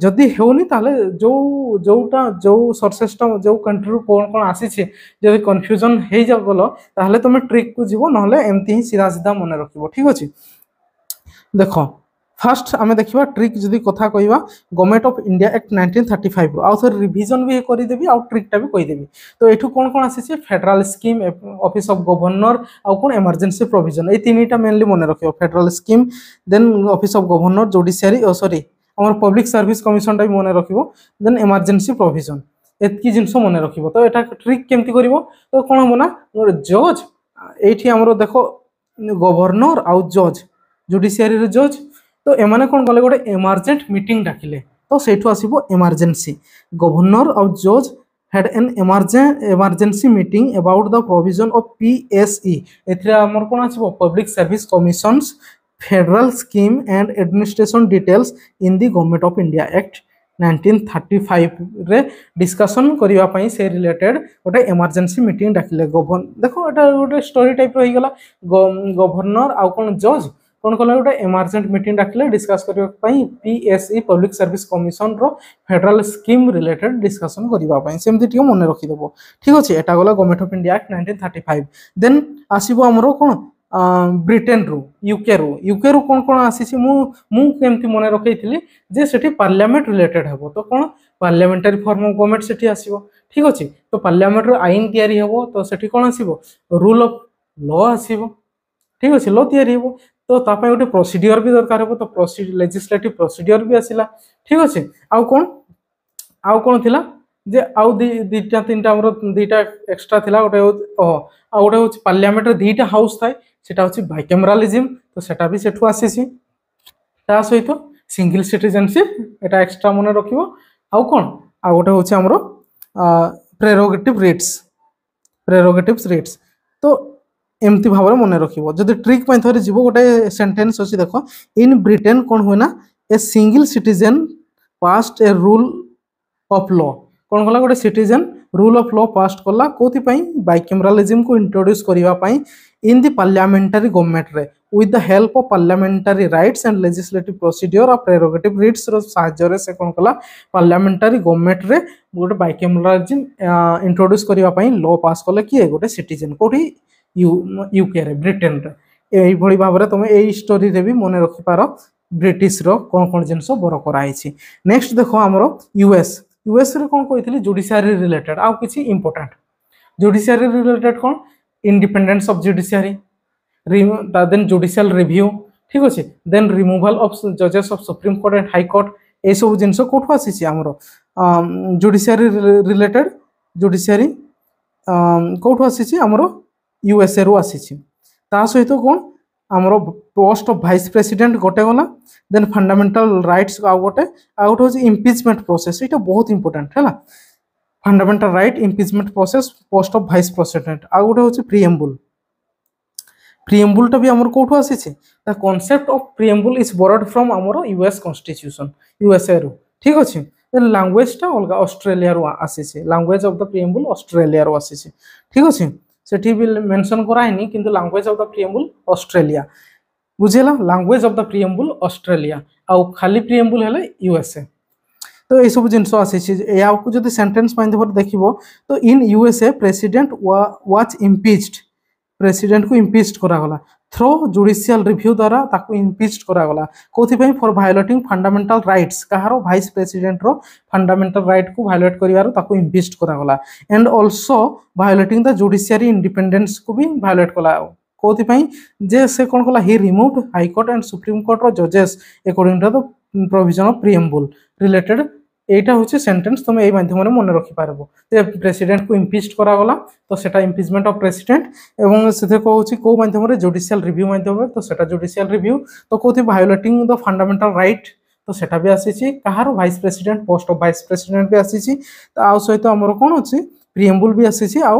ଯଦି ହେଉନି ତାହେଲେ ଯେଉଁ ଯେଉଁଟା ଯେଉଁ ସର୍ସେସ୍ଟା ଯେଉଁ କଣ୍ଟ୍ରିରୁ କ'ଣ କ'ଣ ଆସିଛି ଯଦି କନଫ୍ୟୁଜନ୍ ହେଇଗଲ ତାହେଲେ ତୁମେ ଟ୍ରିକ୍କୁ ଯିବ ନହେଲେ ଏମିତି ହିଁ ସିଧା ସିଧା ମନେ ରଖିବ ଠିକ୍ ଅଛି ଦେଖ ফার্স্ট আমি দেখিবা ট্রিক যদি কথা কইবা government of India act nineteen thirty five আউ থরে রিভিজন বি করিদেবি আউ ট্রিকটা বি কইদেবি তো এঠু কোন কোন আসিছে federal scheme office of governor আউ কোন এমার্জেন্সি প্রভিজন এই তিনটা মেনলি মনে রাখিও federal scheme then office of governor judiciary ও সরি আমার ପବ୍ଲିକ ସର୍ଭିସ କମିଶନଟା ବି ମନେ ରଖିବ ଦେନ୍ ଏମର୍ଜେନ୍ସି ପ୍ରୋଭିଜନ ଏତିକି ଜିନିଷ ମନେ ରଖିବ ତ ଏଇଟା ଟ୍ରିକ୍ କେମିତି କରିବ ତ କ'ଣ ହେବ ନା ଜଜ୍ ଏଇଠି ଆମର ଦେଖ ଗଭର୍ଣ୍ଣର ଆଉ ଜଜ୍ ଜୁଡ଼ିସିଆରିର ଜଜ୍ ତ ଏମାନେ କ'ଣ କଲେ ଗୋଟେ ଏମର୍ଜେଣ୍ଟ ମିଟିଂ ଡାକିଲେ ତ ସେଇଠୁ ଆସିବ ଏମର୍ଜେନ୍ସି ଗଭର୍ଣ୍ଣର ଆଉ ଜଜ୍ had an emergency meeting about the provision of PSE. এথিরে আমার কোন আসব public service commissions Federal Scheme and Administration Details in the Government of India Act 1935 রে ডিসকাশন করিবা পাই সে রিলেটেড গোটে এমার্জেন্সি মিটিং ডাকিলে গভর্ন দেখো এটা গোটে স্টোরি টাইপর হইগলা গভর্নর আউ কোন জজ কোন কলা গোটে এমার্জেন্ট মিটিং ডাকিলে ডিসকাস করিবা পাই পিএসই পাবলিক সার্ভিস কমিশন র ফেডারাল স্কিম রিলেটেড ডিসকাশন করিবা পাই সেমতি টিকে মনে রাখি দেব ঠিক আছে এটা গলা government of India act 1935 then আসিবো আমরো কোন ବ୍ରିଟେନ୍ରୁ ୟୁକେରୁ ୟୁକେରୁ କ'ଣ କ'ଣ ଆସିଛି ମୁଁ ମୁଁ କେମିତି ମନେ ରଖେଇଥିଲି ଯେ ସେଠି ପାର୍ଲାମେଣ୍ଟ ରିଲେଟେଡ୍ ହେବ ତ କ'ଣ ପାର୍ଲାମେଣ୍ଟାରୀ ଫର୍ମ ଅଫ୍ ଗଭର୍ଣ୍ଣମେଣ୍ଟ ସେଠି ଆସିବ ଠିକ୍ ଅଛି ତ ପାର୍ଲାମେଣ୍ଟର ଆଇନ ତିଆରି ହେବ ତ ସେଠି କ'ଣ ଆସିବ ରୁଲ୍ ଅଫ୍ ଲ ଆସିବ ଠିକ୍ ଅଛି ଲ ତିଆରି ହେବ ତ ତା ପାଇଁ ଗୋଟେ ପ୍ରୋସିଡିଓର ବି ଦରକାର ହେବ ତ ଲେଜିସ୍ଲେଟିଭ୍ ପ୍ରୋସିଡିଓର ବି ଆସିଲା ଠିକ୍ ଅଛି ଆଉ କ'ଣ ଆଉ କ'ଣ ଥିଲା ଯେ ଆଉ ଦୁଇଟା ତିନିଟା ଆମର ଦୁଇଟା ଏକ୍ସଟ୍ରା ଥିଲା ଗୋଟେ ହେଉଛି ଓହ ଆଉ ଗୋଟେ ହେଉଛି ପାର୍ଲାମେଣ୍ଟରେ ଦୁଇଟା ହାଉସ୍ ଥାଏ সেটা হচ্ছে বাইক্যামেরালিজম তো সেটা ବି ସେଠୁ ଆସିଛି ତା ସହିତ ସିଙ୍ଗିଲ୍ ସିଟିଜେନସିପ୍ ଏଇଟା ଏକ୍ସଟ୍ରା ମନେ ରଖିବ ଆଉ କ'ଣ ଆଉ ଗୋଟେ ହେଉଛି ଆମର ପ୍ରେରୋଗେଟିଭ୍ ରିଟ୍ସ ପ୍ରେରୋଗେଟିଭ୍ ରିଟ୍ସ ତ ଏମିତି ଭାବରେ ମନେ ରଖିବ ଯଦି ଟ୍ରିକ୍ ପାଇଁ ଥରେ ଯିବ ଗୋଟେ ସେଣ୍ଟେନ୍ସ ଅଛି ଦେଖ ଇନ୍ ବ୍ରିଟେନ୍ କ'ଣ ହୁଏ ନା a single citizen past a rule of law କ'ଣ କଲା ଗୋଟେ ସିଟିଜେନ୍ रूल अफ ल पास कला कौपाई बैकमेरालीजिम को इंट्रोड्यूस करने इन दि पार्लियामेंटारी गवर्नमेंट रे with the help of parliamentary rights and legislate procedure और प्रेरोगेटिव रिट्स साहाଯ୍य से कौन कला पार्लियामेंटारी गवर्नमेंट रे गोटे बैकमेरालीजिम इंट्रोड्यूस करने ल पास कले किए गोटे सिटीजन कौटी यूके रे ब्रिटेन रे এইভাবে ভাবে তুমি এই স্টোরি রে মনে রখিপার ব্রিটিশ র কোণ কোণ জিনিস বড় করা হয়েছে নেক্সট দেখো আমার ୟୁଏସ୍ରେ କ'ଣ କହିଥିଲି ଜୁଡ଼ିସିଆରି ରିଲେଟେଡ୍ ଆଉ କିଛି ଇମ୍ପୋର୍ଟାଣ୍ଟ ଜୁଡ଼ିସିଆରି ରିଲେଟେଡ୍ କ'ଣ independence of judiciary then judicial review ଠିକ୍ ଅଛି ଦେନ୍ ରିମୁଭାଲ ଅଫ୍ ଜଜେସ୍ ଅଫ୍ ସୁପ୍ରିମକୋର୍ଟ ଆଣ୍ଡ ହାଇକୋର୍ଟ ଏସବୁ ଜିନିଷ କେଉଁଠୁ ଆସିଛି ଆମର ଜୁଡ଼ିସିଆରି ରିଲେଟେଡ୍ ଜୁଡ଼ିସିଆରି କେଉଁଠୁ ଆସିଛି ଆମର ୟୁଏସ୍ଏରୁ ଆସିଛି ତା ସହିତ କ'ଣ ଆମର ପୋଷ୍ଟ ଅଫ୍ ଭାଇସ୍ ପ୍ରେସିଡେଣ୍ଟ ଗୋଟେ ଗଲା ଦେନ୍ ଫଣ୍ଡାମେଣ୍ଟାଲ ରାଇଟ୍ସ ଆଉ ଗୋଟେ ଆଉ ଗୋଟେ ହେଉଛି ଇମ୍ପିଚମେଣ୍ଟ ପ୍ରୋସେସ୍ ଏଇଟା ବହୁତ ଇମ୍ପୋର୍ଟାଣ୍ଟ ହେଲା fundamental right impeachment process post of vice president ଆଉ ଗୋଟେ ହେଉଛି ପ୍ରିଏମ୍ବୁଲ୍ ପ୍ରିଏମ୍ବୁଲ୍ଟା ବି ଆମର କେଉଁଠୁ ଆସିଛି ତା concept of preamble is borrowed from ଆମର ୟୁଏସ୍ କନଷ୍ଟିଚ୍ୟୁସନ୍ ୟୁଏସ୍ଏରୁ ଠିକ୍ ଅଛି ଦେନ୍ ଲାଙ୍ଗୁଏଜଟା ଅଲଗା ଅଷ୍ଟ୍ରେଲିଆରୁ ଆସିଛି ଲାଙ୍ଗୁଏଜ୍ ଅଫ୍ ଦ ପ୍ରିଏମ୍ବୁଲ୍ ଅଷ୍ଟ୍ରେଲିଆରୁ ଆସିଛି ଠିକ୍ ଅଛି সেটি ବି ମେନସନ୍ କରାହେଇନି କିନ୍ତୁ language of the preamble Australia ବୁଝିହେଲା language of the preamble Australia ଆଉ ଖାଲି ପ୍ରିଏମ୍ବୁଲ୍ ହେଲେ ୟୁଏସ୍ଏ তো এইসবু জিনিস আসিছে এখন যদি সেটেন্স বাঁধিবার দেখব তো in USA president was impeached president কু ইম্পিচড করা থ্রো ଜୁଡ଼ିସିଆଲ ରିଭ୍ୟୁ ଦ୍ୱାରା ତାକୁ ଇମ୍ପିଚ୍ କରାଗଲା କେଉଁଥିପାଇଁ ଫର୍ ଭାୟୋଲେଟିଂ ଫଣ୍ଡାମେଣ୍ଟାଲ ରାଇଟ୍ସ କାହାର ଭାଇସ୍ ପ୍ରେସିଡେଣ୍ଟର ଫଣ୍ଡାମେଣ୍ଟାଲ ରାଇଟ୍କୁ ଭାୟୋଲେଟ୍ କରିବାରୁ ତାକୁ ଇମ୍ପିଚ୍ କରାଗଲା and also violating the judiciary ଇଣ୍ଡିପେଣ୍ଡେନ୍ସକୁ ବି ଭାୟୋଲେଟ୍ କଲା କେଉଁଥିପାଇଁ ଯେ ସେ କ'ଣ କଲା ହି ରିମୁଭ୍ ହାଇକୋର୍ଟ ଆଣ୍ଡ ସୁପ୍ରିମକୋର୍ଟର ଜଜେସ୍ according to the provision of preamble related এইটা হচ্ছে সেন্টেন্স তুমি এই মাধ্যমে মনে রাখি রাখিপারব যে প্রেসিডেন্টকে করা କରାଗଲା তো সেটা ইম্পিচমেন্ট অফ প্রেসিডেন্ট এবং সেটা কৌছি কো মাধ্যমে জুডিশিয়াল রিভিউ মাধ্যমে তো সেটা জুডিশিয়াল রিভিউ তো কোতি ভায়োলেটিং দ ফান্ডামেন্টাল রাইট তো সেটা বি আসিছি কাহার vice president post of vice president বি আসিছি তা আউ সহিত আমরো কোন হচ্ছে প্রিএম্বুল বি আসিছি আউ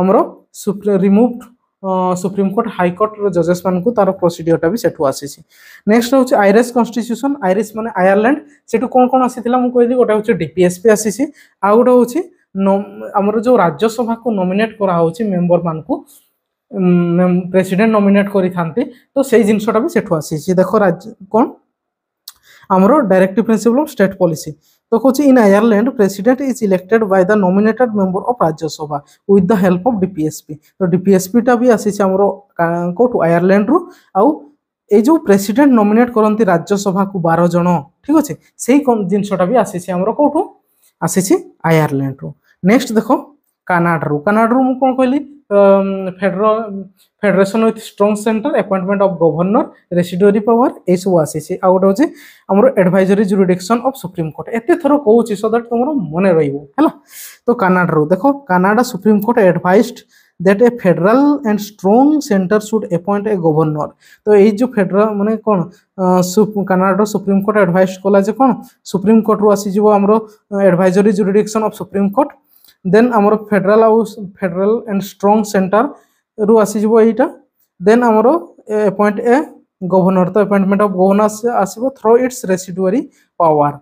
আমরো সুপ্রিম রিমুভড ସୁପ୍ରିମକୋର୍ଟ ହାଇକୋର୍ଟର ଜଜେସ୍ ମାନଙ୍କୁ ତାର ପ୍ରୋସିଡିଓଟା ବି ସେଠୁ ଆସିଛି ନେକ୍ସଟ ହେଉଛି ଆଇରିସ୍ କନଷ୍ଟିଚ୍ୟୁସନ୍ ଆଇରିସ୍ ମାନେ ଆୟାରଲାଣ୍ଡ ସେଠୁ କ'ଣ କ'ଣ ଆସିଥିଲା ମୁଁ କହିଲି ଗୋଟେ ହେଉଛି ଡିପିଏସ୍ପି ଆସିଛି ଆଉ ଗୋଟେ ହେଉଛି ଆମର ଯେଉଁ ରାଜ୍ୟସଭାକୁ ନୋମିନେଟ୍ କରାହେଉଛି ମେମ୍ବରମାନଙ୍କୁ ପ୍ରେସିଡେଣ୍ଟ ନୋମିନେଟ୍ କରିଥାନ୍ତି ତ ସେଇ ଜିନିଷଟା ବି ସେଠୁ ଆସିଛି ଦେଖ ରାଜ୍ୟ କ'ଣ ଆମର directive principle of state policy The coach in Ireland president is elected by the nominated member of Rajya Sabha with the help of DPSP. The DPSP টা ବି ଆସିଛି ଆମର କୋଉଠୁ ଆୟାରଲ୍ୟାଣ୍ଡରୁ ଆଉ এই যে প্রেসিডেন্ট নমিনেট করতে রাজ্যসভাকে বার জন ঠিক আছে সেই জিনিসটা বি আসিছে আমার কোটু আসিছে আয়ারল্যান্ডরু নেক্সট দেখো কানাডারু কানাডারু মু কোন কইলি federal federation with strong centre governor of governor residuary আসিছে ଏସବୁ ଆସିଛି ଆଉ ଗୋଟେ ହେଉଛି ଆମର অফ সুপ্রিম ଅଫ୍ এত থর কৌছি କହୁଛି ସୋ তোমার মনে ମନେ ରହିବ ହେଲା ତ দেখো ଦେଖ Canada court advised that a federal and strong centre should appoint a governor তো এই যে ফেডারাল মানে কোণ কানাডার সুপ্রিম কোর্ট আডভাইস কলা যে কোণ সুপ্রিম কোর্টরু আসিযোগ আমার advisory jurisdiction of supreme court then ଆମର ଫେଡେରାଲ ଆଉ ଫେଡେରାଲ ଆଣ୍ଡ ଷ୍ଟ୍ରଙ୍ଗ ସେଣ୍ଟରରୁ ଆସିଯିବ ଏଇଟା ଦେନ୍ ଆମର ଆପଏଣ୍ଟ ଏ ଗଭର୍ଣ୍ଣର ତ ଆପଏଣ୍ଟମେଣ୍ଟ ଅଫ୍ ଗଭର୍ଣ୍ଣର ଆସିବ through its residuary power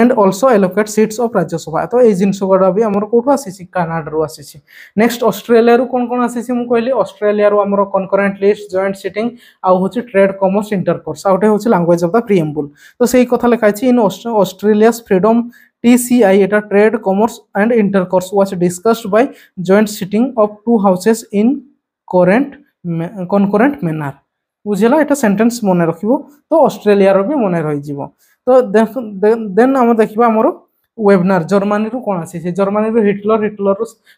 and also allocate seats of Rajya Sabha তো এই জিনিস গুড়া বি আমার কোঠু আসিছি কানাডারু আসিছি নেক্সট অস্ট্রেলিয়ারু কোন কোন আসিছি মু কইলি অস্ট্রেলিয়ারু আমার কনকরেন্ট লিস্ট জয়েন্ট সিটিং আউ হচ্ছে ট্রেড কমর্স ইন্টারকোর্স আউটে হচ্ছে ল্যাঙ্গুয়েজ অফ দ্য প্রিএম্বুল তো সেই কথা লেখা আছে ইন অস্ট্রেলিয়াস ফ্রিডম TCI এটা trade commerce and intercourse was discussed by joint sitting of two houses in current concurrent manner বুঝিলা এটা সেন্টেন্স মনে রাখিব তো অস্ট্রেলিয়ার বি মনে রহিযিব তো দেন আমরা দেখিবা আমার ওয়েবনার জর্মানিরু কোণ আসিছে জর্মানিরু Hitler Hitler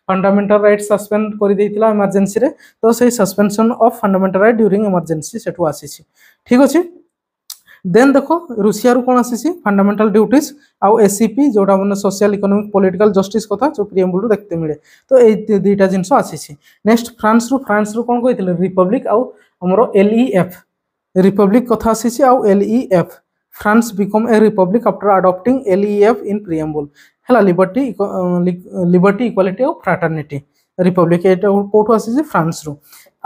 fundamental right suspend করে দিয়েছিল এমার্জেন্সিরে তো সেই suspension of fundamental right during emergency সেটু আসিছে ঠিক আছে দেন দেখ রুষিয়ার কোণ আসিছি ফান্ডামেন্টাল ডিউটিজ আউ এসিপি যেটা মানে সোশিয়াল ইকোনোমিক পলিটিকাল জস্টিস কথা যে প্রিএম্বুল দেখতে মিলে তো এই দুইটা জিনিস আসিছি নেক্সট ফ্রান্স রু ফ্রান্স রু কোণ কইলে রিপব্লিক আউ আমার এলইএফ রিপব্লিক কথা আসিছি আউ LEF France become a republic after adopting LEF in preamble হ্যাঁ লিবর্টি লিবর্টি ইকুয়ালিটি আউ ফ্রাটার্নিটি রিপব্লিক এটা কোঠু আসিছি ফ্রান্স রু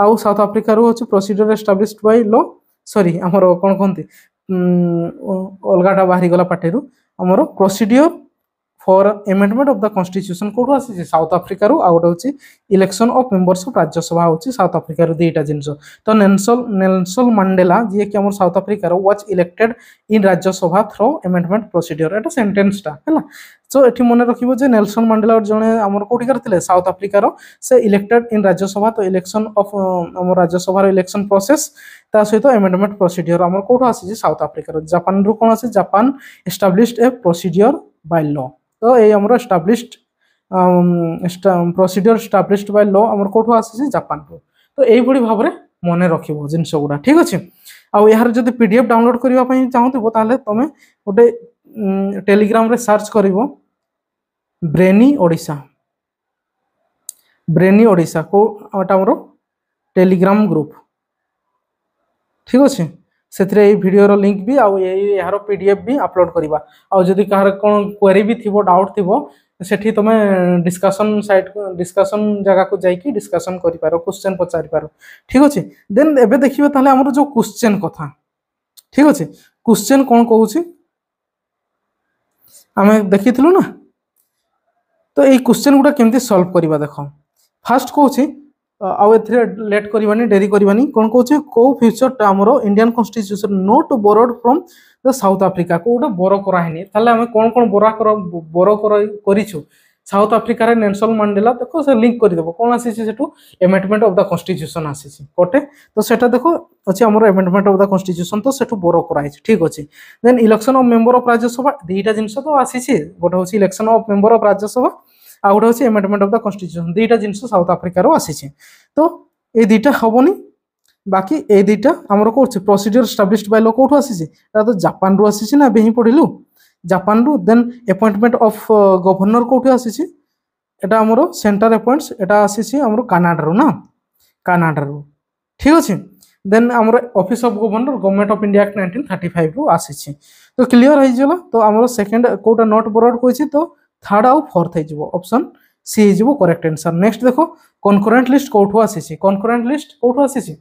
আউ সাউথ আফ্রিকার হচ্ছে procedure established by law sorry আমার কোণ কহতি ଅଲଗାଟା ବାହାରିଗଲା ପାଟିରୁ ଆମର procedure for amendment of the constitution কোটু আসছে সাউথ আফ্রিকার আউ গোটা হচ্ছে election of members of Rajya Sabha হচ্ছে সাউথ আফ্রিকার দুইটা জিনিস তো নেনসল নেনসল মান্ডেলা যে কি আমার সাউথ আফ্রিকার was elected in Rajya Sabha through amendment procedure এটা সেন্টেন্সটা হ্যাঁ তো এটি মনে রাখব যে নেলসন মান্ডেলা জন আমার কোটিকার লে সাউথ আফ্রিকার সে ইলেক্টেড ইন রাজ্যসভা তো ইলেকশন অফ আমার রাজ্যসভার ইলেকশন প্রসেস তা সহ এমেন্ডমেন্ট প্রসিডিওর আমার কোটু আসছে সাউথ আফ্রিকার জাপান কোণ আছে Japan established a procedure by law তো এই ଆମର ଷ୍ଟାବ୍ଲିଶ୍ଡ ପ୍ରୋସିଡିଓର ଷ୍ଟାବ୍ଲିଶ୍ଡ ବାଇ ଲ ଆମର କେଉଁଠୁ ଆସିଛି ଜାପାନରୁ ତ ଏଇଭଳି ଭାବରେ ମନେ ରଖିବ ଜିନିଷ ଗୁଡ଼ା ଠିକ୍ ଅଛି ଆଉ ଏହାର ଯଦି ପି ଡି ଏଫ୍ ଡାଉନଲୋଡ୍ କରିବା ପାଇଁ ଚାହୁଁଥିବ ତାହେଲେ ତମେ ଗୋଟେ ଟେଲିଗ୍ରାମରେ ସର୍ଚ୍ଚ କରିବ ବ୍ରେନି ଓଡ଼ିଶା ବ୍ରେନି ଓଡ଼ିଶା କେଉଁ ଏଇଟା ଆମର ଟେଲିଗ୍ରାମ ଗ୍ରୁପ ଠିକ୍ ଅଛି ସେଥିରେ ଏଇ ଭିଡ଼ିଓର ଲିଙ୍କ୍ ବି ଆଉ ଏଇ ଏହାର ପି ଡି ଏଫ୍ ବି ଅପଲୋଡ଼ କରିବା ଆଉ ଯଦି କାହାର କ'ଣ କ୍ୱାରି ବି ଥିବ ଡାଉଟ୍ ଥିବ ସେଠି ତୁମେ ଡିସ୍କସନ୍ ସାଇଟ୍କୁ ଡିସ୍କସନ୍ ଜାଗାକୁ ଯାଇକି ଡିସ୍କସନ୍ କରିପାର କୋଶ୍ଚେନ୍ ପଚାରିପାର ଠିକ୍ ଅଛି ଦେନ୍ ଏବେ ଦେଖିବେ ତାହେଲେ ଆମର ଯେଉଁ କୋଶ୍ଚେନ୍ କଥା ଠିକ୍ ଅଛି କୋଶ୍ଚେନ୍ କ'ଣ କହୁଛି ଆମେ ଦେଖିଥିଲୁ ନା ତ ଏଇ କୋଶ୍ଚେନ୍ ଗୁଡ଼ା କେମିତି ସଲ୍ଭ କରିବା ଦେଖ ଫାର୍ଷ୍ଟ କହୁଛି ଆଉ ଏଥିରେ ଲେଟ୍ କରିବାନି ଡେରି କରିବାନି କ'ଣ କହୁଛି କେଉଁ ଫ୍ୟୁଚରଟା ଆମର Indian constitution not borrowed from the south Africa କେଉଁଟା ବର କରାହେନି ତାହେଲେ ଆମେ କ'ଣ କ'ଣ ବରା କର ବର କରିଛୁ ସାଉଥ୍ ଆଫ୍ରିକାରେ ନେଲସନ୍ ମାଣ୍ଡେଲା ଦେଖ ସେ ଲିଙ୍କ କରିଦେବ କ'ଣ ଆସିଛି ସେଠୁ ଏମେଣ୍ଡମେଣ୍ଟ ଅଫ୍ ଦ କନଷ୍ଟିଚ୍ୟୁସନ୍ ଆସିଛି ଗୋଟେ ତ ସେଟା ଦେଖ ଅଛି ଆମର ଏମେଣ୍ଡମେଣ୍ଟ ଅଫ୍ ଦ କନଷ୍ଟିଚ୍ୟୁସନ୍ ତ ସେଠୁ ବର କରାହେଇଛି ଠିକ୍ ଅଛି then election of member of Rajya Sabha ଦୁଇଟା ଜିନିଷ ତ ଆସିଛି ଗୋଟେ ହେଉଛି election of member of Rajya Sabha ଆଉ ଗୋଟେ ହେଉଛି ଏମେଣ୍ଡମେଣ୍ଟ ଅଫ୍ ଦ କନଷ୍ଟିଚ୍ୟୁସନ୍ ଦୁଇଟା ଜିନିଷ ସାଉଥ ଆଫ୍ରିକାରୁ ଆସିଛି ତ ଏଇ ଦୁଇଟା ହେବନି ବାକି ଏଇ ଦୁଇଟା ଆମର କୋଉଠି ପ୍ରୋସିଡିଓର ଷ୍ଟାବ୍ଲିଶ୍ଡ ବାଇ ଲ କୋଉଠୁ ଆସିଛି ଏଇଟା ତ ଜାପାନରୁ ଆସିଛି ନା ଏବେ ହିଁ ପଢ଼ିଲୁ ଜାପାନରୁ ଦେନ୍ ଆପଏଣ୍ଟମେଣ୍ଟ ଅଫ୍ ଗଭର୍ଣ୍ଣର କୋଉଠୁ ଆସିଛି এটা আমার সেন্টার অ্যাপয়েন্টস এটা আসিছি আমার কানাডার না কানাডার ঠিক আছে দেন আমার office of governor government of India act nineteen thirty five রু আসিছি তো ক্লিয়ার হয়ে গেল তো আমার সেকেন্ড কোটা নট বরড কইছি তো থার্ড আউ ফোর্থ হয়ে অপশন সি হয়ে করেক্ট আনসর নেক্সট দেখো কনকরেন্ট লিষ্ট কোঠু আসিছে কনকরেন্ট লিষ্ট কোঠু আসিছে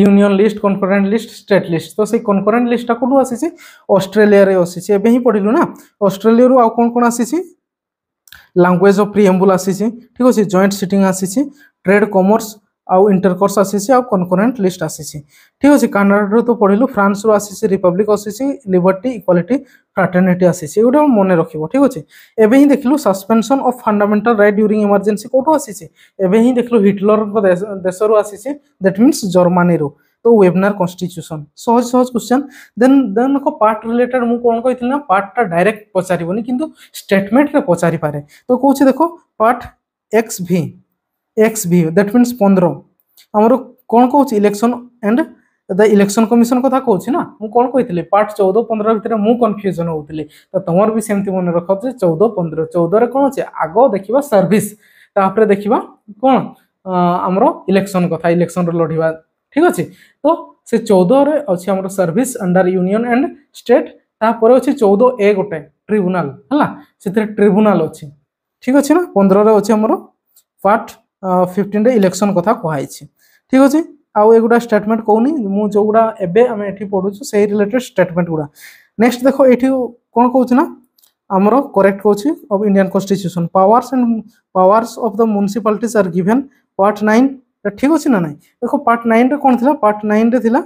union list concurrent list state list তো সেই কনকরেন্ট লিষ্টটা কোঠু আসিছে অস্ট্রেলিয়ারে আসিছে এবে হি পড়িলু না অস্ট্রেলিয়ারু আউ কোন কোন আসিছে ল্যাঙ্গুয়েজ অফ প্রিএম্বুল আসিছে ঠিক আছে জয়েন্ট সিটিং আসিছে ট্রেড কমর্স ଆଉ ଇଣ୍ଟରକୋର୍ସ ଆସିଛି ଆଉ କନକରେଣ୍ଟ ଲିଷ୍ଟ ଆସିଛି ଠିକ୍ ଅଛି କାନାଡ଼ାରୁ ତ ପଢ଼ିଲୁ ଫ୍ରାନ୍ସରୁ ଆସିଛି ରିପବ୍ଲିକ୍ ଆସିଛି ଲିବର୍ଟି ଇକ୍ୱାଲିଟି ଫ୍ରାଟର୍ନିଟି ଆସିଛି ଏଗୁଡ଼ା ମନେ ରଖିବ ଠିକ୍ ଅଛି ଏବେ ହିଁ ଦେଖିଲୁ suspension of fundamental right during emergency କେଉଁଠୁ ଆସିଛି ଏବେ ହିଁ ଦେଖିଲୁ ହିଟଲରଙ୍କ ଦେଶରୁ ଆସିଛି ଦ୍ୟାଟ୍ ମିନ୍ସ ଜର୍ମାନୀରୁ ତ ୱେବନାର କନଷ୍ଟିଚ୍ୟୁସନ୍ ସହଜ ସହଜ କ୍ୱେଶ୍ଚନ୍ ଦେନ୍ ଦେନ୍ ଏକ ପାର୍ଟ ରିଲେଟେଡ୍ ମୁଁ କ'ଣ କହିଥିଲି ନା ପାର୍ଟଟା ଡାଇରେକ୍ଟ ପଚାରିବନି କିନ୍ତୁ ଷ୍ଟେଟମେଣ୍ଟରେ ପଚାରିପାରେ ତ କହୁଛି ଦେଖ part X V X V that means পনের আমার কোণ কৌছি election and the election commission कथा कौन ना मुझे पार्ट चौदह पंद्रह भितर मुझे कनफ्यूजन होती तो तुम भी सेमती मन रख चौदह पंद्रह चौदह कौन अच्छे आग देखा सर्भिस तापर देखा कौन आमर इलेक्शन कथा इलेक्शन लड़वा ठीक अच्छे तो से चौदह अच्छे आम service under union and state तापर अच्छे चौदह ए गोटे ट्रिब्यूनाल है से ट्रिब्यूनाल अच्छे ठीक अच्छे ना पंद्रह अच्छे आमर पार्ट ଫିଫ୍ଟିନ୍ରେ ଇଲେକ୍ସନ୍ କଥା କୁହାଯାଇଛି ଠିକ୍ ଅଛି ଆଉ ଏଗୁଡ଼ା ଷ୍ଟେଟମେଣ୍ଟ କହୁନି ମୁଁ ଯେଉଁଗୁଡ଼ା ଏବେ ଆମେ ଏଠି ପଢ଼ୁଛୁ ସେଇ ରିଲେଟେଡ୍ ଷ୍ଟେଟମେଣ୍ଟ ଗୁଡ଼ା ନେକ୍ସଟ ଦେଖ ଏଠି କ'ଣ କହୁଛି ନା ଆମର କରେକ୍ଟ କହୁଛି of Indian constitution powers and powers of the municipalities are given part nine ଠିକ୍ ଅଛି ନା ନାଇଁ ଦେଖ ପାର୍ଟ ନାଇନ୍ରେ କ'ଣ ଥିଲା ପାର୍ଟ ନାଇନ୍ରେ ଥିଲା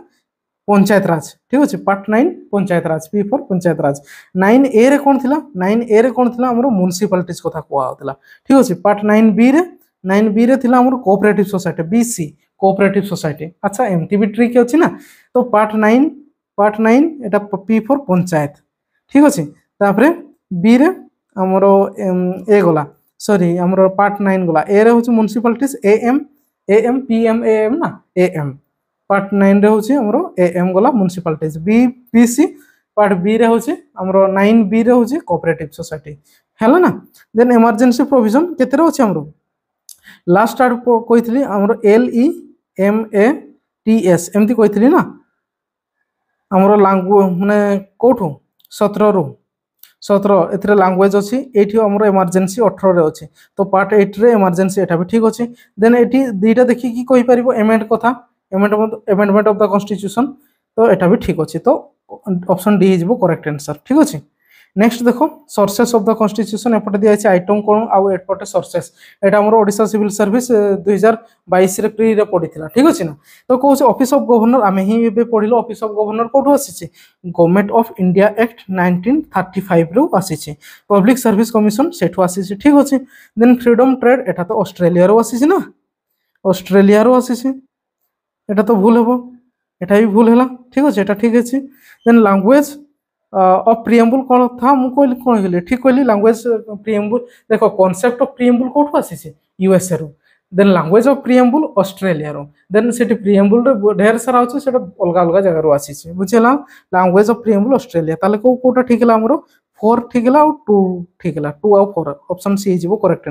পঞ্চায়েত রাজ ঠিক আছে part nine panchayat raj P for panchayat raj nine A রে কোণ লা নাইন এ রে কোণ লা আমার মিউনিসিপালিটিজ কথা কুয়া হতলা ঠিক আছে পার্ট নাইন বি রে নাইন বি রে লা আমার cooperative society BC cooperative society আচ্ছা এমতি বি ট্রিক অছি না তো পার্ট নাইন পার্ট নাইন এটা পি ফর পঞ্চায়েত ঠিক আছে তাপরে বি রে আমার এ গলা সরি আমার পার্ট নাইন গলা এ রে হচ্ছে municipalities A M A M P M A M না এ এম পার্ট নাইন রে হচ্ছে আমার এ এম গলা municipalities B B C part B রে হচ্ছে আমার নাইন বি রে হচ্ছে কোঅপারেটিভ সোসাইটি হ্যালো না দেন এমার্জেন্সি প্রোভিজন কেতে অছে আমার ଲାଷ୍ଟ ଆଡ଼କୁ କହିଥିଲି ଆମର L E M A T S ଏମିତି କହିଥିଲି ନା ଆମର ଲାଙ୍ଗୁ ମାନେ କେଉଁଠୁ ସତରରୁ ସତର ଏଥିରେ ଲାଙ୍ଗୁଏଜ୍ ଅଛି ଏଇଠି ଆମର ଏମର୍ଜେନ୍ସି ଅଠରରେ ଅଛି ତ ପାର୍ଟ ଏଇଟରେ ଏମର୍ଜେନ୍ସି ଏଇଟା ବି ଠିକ୍ ଅଛି ଦେନ୍ ଏଠି ଦୁଇଟା ଦେଖିକି କହିପାରିବ ଏମେଣ୍ଟ କଥା amend amendment of the constitution ତ ଏଇଟା ବି ଠିକ୍ ଅଛି ତ ଅପସନ୍ ଡି ହେଇଯିବ କରେକ୍ଟ ଆନ୍ସର୍ ଠିକ୍ ଅଛି নেক্সট দেখো ସୋର୍ସେସ୍ ଅଫ୍ ଦ କନଷ୍ଟିଚ୍ୟୁସନ୍ ଏପଟେ ଦିଆଯାଇଛି ଆଇଟମ୍ କ'ଣ ଆଉ ଏପଟେ ସୋର୍ସେସ୍ ଏଇଟା ଆମର ଓଡ଼ିଶା ସିଭିଲ୍ ସର୍ଭିସ୍ ଦୁଇ ହଜାର ବାଇଶରେ ପ୍ରିରେ ପଡ଼ିଥିଲା ଠିକ୍ ଅଛି ନା ତ କହୁଛି ଅଫିସ୍ ଅଫ୍ ଗଭର୍ଣ୍ଣର ଆମେ ହିଁ ଏବେ ପଢ଼ିଲୁ ଅଫିସ୍ ଅଫ୍ ଗଭର୍ଣ୍ଣର କେଉଁଠୁ ଆସିଛି government of India act nineteen thirty ଫାଇଭରୁ ଆସିଛି ପବ୍ଲିକ ସର୍ଭିସ୍ କମିଶନ ସେଠୁ ଆସିଛି ଠିକ୍ ଅଛି ଦେନ୍ ଫ୍ରିଡମ୍ ଟ୍ରେଡ୍ ଏଟା ତ ଅଷ୍ଟ୍ରେଲିଆରୁ ଆସିଛି ନା ଅଷ୍ଟ୍ରେଲିଆରୁ ଆସିଛି এটা তো ভুল হব এটাই ভুল হলাম ঠিক আছে এটা ঠিক আছে দেন ল্যাঙ্গুয়েজ অফ প্রিএম্বুল କ'ଣ ଥା ମୁଁ କହିଲି କ'ଣ କହିଲି ଠିକ୍ କହିଲି ଲାଙ୍ଗୁଏଜ୍ ପ୍ରିଏମ୍ବୁଲ୍ ଦେଖ କନସେପ୍ଟ ଅଫ୍ ପ୍ରିଏମ୍ବୁଲ୍ କେଉଁଠୁ ଆସିଛି ୟୁଏସ୍ଏରୁ ଦେନ୍ ଲାଙ୍ଗୁଏଜ୍ ଅଫ୍ ପ୍ରିଏମ୍ବୁଲ୍ ଅଷ୍ଟ୍ରେଲିଆରୁ ଦେନ୍ ସେଠି ପ୍ରିଏମ୍ବୁଲ୍ରେ ଢେର ସାରା ଅଛି ସେଇଟା ଅଲଗା ଅଲଗା ଜାଗାରୁ ଆସିଛି ବୁଝିଲା ଲାଙ୍ଗୁଏଜ୍ ଅଫ୍ ପ୍ରିଏମ୍ବୁଲ୍ ଅଷ୍ଟ୍ରେଲିଆ ତାହେଲେ କେଉଁ କେଉଁଟା ଠିକ୍ ହେଲା ଆମର ফোর ঠিক হল আউ টু ঠিক হল টু আউ ফোর অপশন সি হয়ে করেক্ট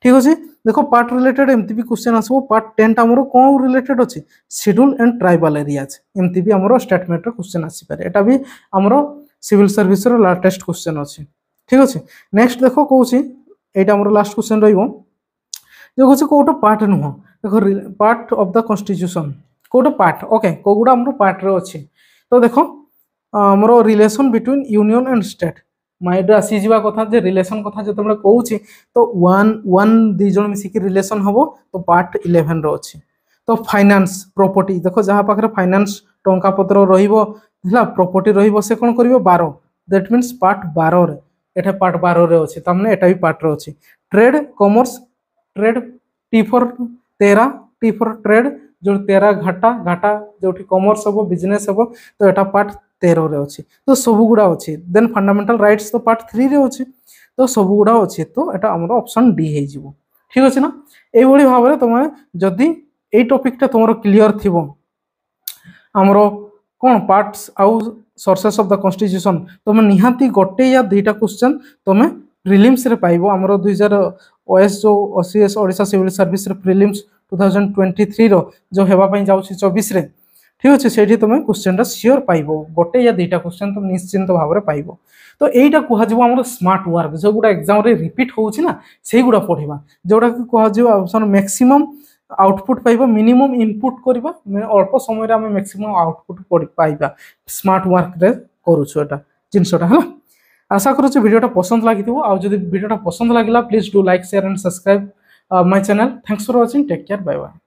ଠିକ୍ ଅଛି ଦେଖ দেখো পার্ট ଏମିତି ବି বি ଆସିବ আসব ଟେନ୍ଟା ଆମର କଣ কোন ଅଛି ସିଡ୍ୟୁଲ୍ ଆଣ୍ଡ ଟ୍ରାଇବାଲ୍ ଏରିଆ ଅଛି ଏମିତି ବି ଆମର স্টেটমেন্টর কোশ্চেন ଆସିପାରେ ଏଇଟା ବି ଆମର সিভিল ସର୍ଭିସର ଲାଟେଷ୍ଟ କ୍ୱେଶ୍ଚନ୍ ଅଛି ଠିକ୍ ଅଛି ନେକ୍ସଟ ଦେଖ କହୁଛି ଏଇଟା ଆମର ଲାଷ୍ଟ କ୍ୱେଶ୍ଚନ୍ ରହିବ ଯେ କହୁଛି କେଉଁଟା ପାର୍ଟ ନୁହଁ ଦେଖ ପାର୍ଟ ଅଫ୍ ଦ କନଷ୍ଟିଚ୍ୟୁସନ୍ କେଉଁଟା ପାର୍ଟ ଓକେ କେଉଁଗୁଡ଼ା ଆମର ପାର୍ଟରେ ଅଛି ତ ଦେଖ ଆମର relation between union and state ମାଇଣ୍ଡରେ ଆସିଯିବା କଥା ଯେ ରିଲେସନ୍ କଥା ଯେତେବେଳେ କହୁଛି ତ ୱାନ୍ ୱାନ୍ ଦୁଇ ଜଣ ମିଶିକି ରିଲେସନ୍ ହେବ ତ ପାର୍ଟ ଇଲେଭେନ୍ର ଅଛି ତ ଫାଇନାନ୍ସ ପ୍ରପର୍ଟି ଦେଖ ଯାହା ପାଖରେ ଫାଇନାନ୍ସ ଟଙ୍କା ପତ୍ର ରହିବ ହେଲା ପ୍ରପର୍ଟି ରହିବ ସେ କ'ଣ କରିବ ବାର ଦ୍ୟାଟ୍ ମିନ୍ସ ପାର୍ଟ ବାରରେ ଏଟା ପାର୍ଟ ବାରରେ ଅଛି ତାମାନେ ଏଟା ବି ପାର୍ଟରେ ଅଛି ଟ୍ରେଡ୍ କମର୍ସ ଟ୍ରେଡ୍ ଟି ଫର୍ ତେରା ଟି ଫର୍ ଟ୍ରେଡ୍ ଯେଉଁ ତେରା ଘାଟା ଘାଟା ଯେଉଁଠି କମର୍ସ ହେବ ବିଜନେସ୍ ହେବ ତ ଏଟା ପାର୍ଟ ତେରରେ ଅଛି ତ ସବୁଗୁଡ଼ା ଅଛି ଦେନ୍ ଫଣ୍ଡାମେଣ୍ଟାଲ ରାଇଟ୍ସ ତ ପାର୍ଟ ଥ୍ରୀରେ ଅଛି ତ ସବୁଗୁଡ଼ା ଅଛି ତ ଏଟା ଆମର ଅପସନ୍ ଡି ହେଇଯିବ ଠିକ୍ ଅଛି ନା ଏଇଭଳି ଭାବରେ ତୁମେ ଯଦି ଏଇ ଟପିକଟା ତୁମର କ୍ଲିଅର ଥିବ ଆମର କ'ଣ ପାର୍ଟସ୍ ଆଉ ସୋର୍ସେସ୍ ଅଫ୍ ଦ କନଷ୍ଟିଚ୍ୟୁସନ୍ ତୁମେ ନିହାତି ଗୋଟେ ୟା ଦୁଇଟା କ୍ୱେଶ୍ଚନ୍ ତୁମେ ପ୍ରିଲିମ୍ସରେ ପାଇବ ଆମର ଦୁଇ ହଜାର ଓଏସ୍ ଯେଉଁ ଓ ଏସ୍ ଓଡ଼ିଶା ସିଭିଲ୍ ସର୍ଭିସରେ ପ୍ରିଲିମ୍ସ ଟୁ ଥାଉଜେଣ୍ଡ ଟ୍ୱେଣ୍ଟି ଥ୍ରୀର ଯେଉଁ ହେବା ପାଇଁ ଯାଉଛି ଚବିଶରେ ଠିକ୍ ଅଛି ସେଇଠି ତୁମେ କ୍ୱେଶ୍ଚନ୍ଟା ସିଓର ପାଇବ ଗୋଟେ ୟା ଦୁଇଟା କ୍ୱେଶ୍ଚନ୍ ତୁମେ ନିଶ୍ଚିନ୍ତ ଭାବରେ ପାଇବ ତ ଏଇଟା କୁହାଯିବ ଆମର ସ୍ମାର୍ଟ ୱାର୍କ ଯେଉଁଗୁଡ଼ା ଏକ୍ଜାମ୍ରେ ରିପିଟ୍ ହେଉଛି ନା ସେଇଗୁଡ଼ା ପଢ଼ିବା ଯେଉଁଟାକି କୁହାଯିବ ଅପସନ୍ ମ୍ୟାକ୍ସିମମ୍ আউটপুট পাইবা মিনিমম ইনপুট করা অল্প সময়ের আমি ম্যাক্সিমম আউটপুট পাইবা স্মার্ট ওয়ার্করে করুছু এটা জিনিসটা হ্যাঁ আশা করছি ভিডিওটা পছন্দ লাগিব আর যদি ভিডিওটা পছন্দ লাগিলা please do like share and subscribe my channel thanks for watching take care bye by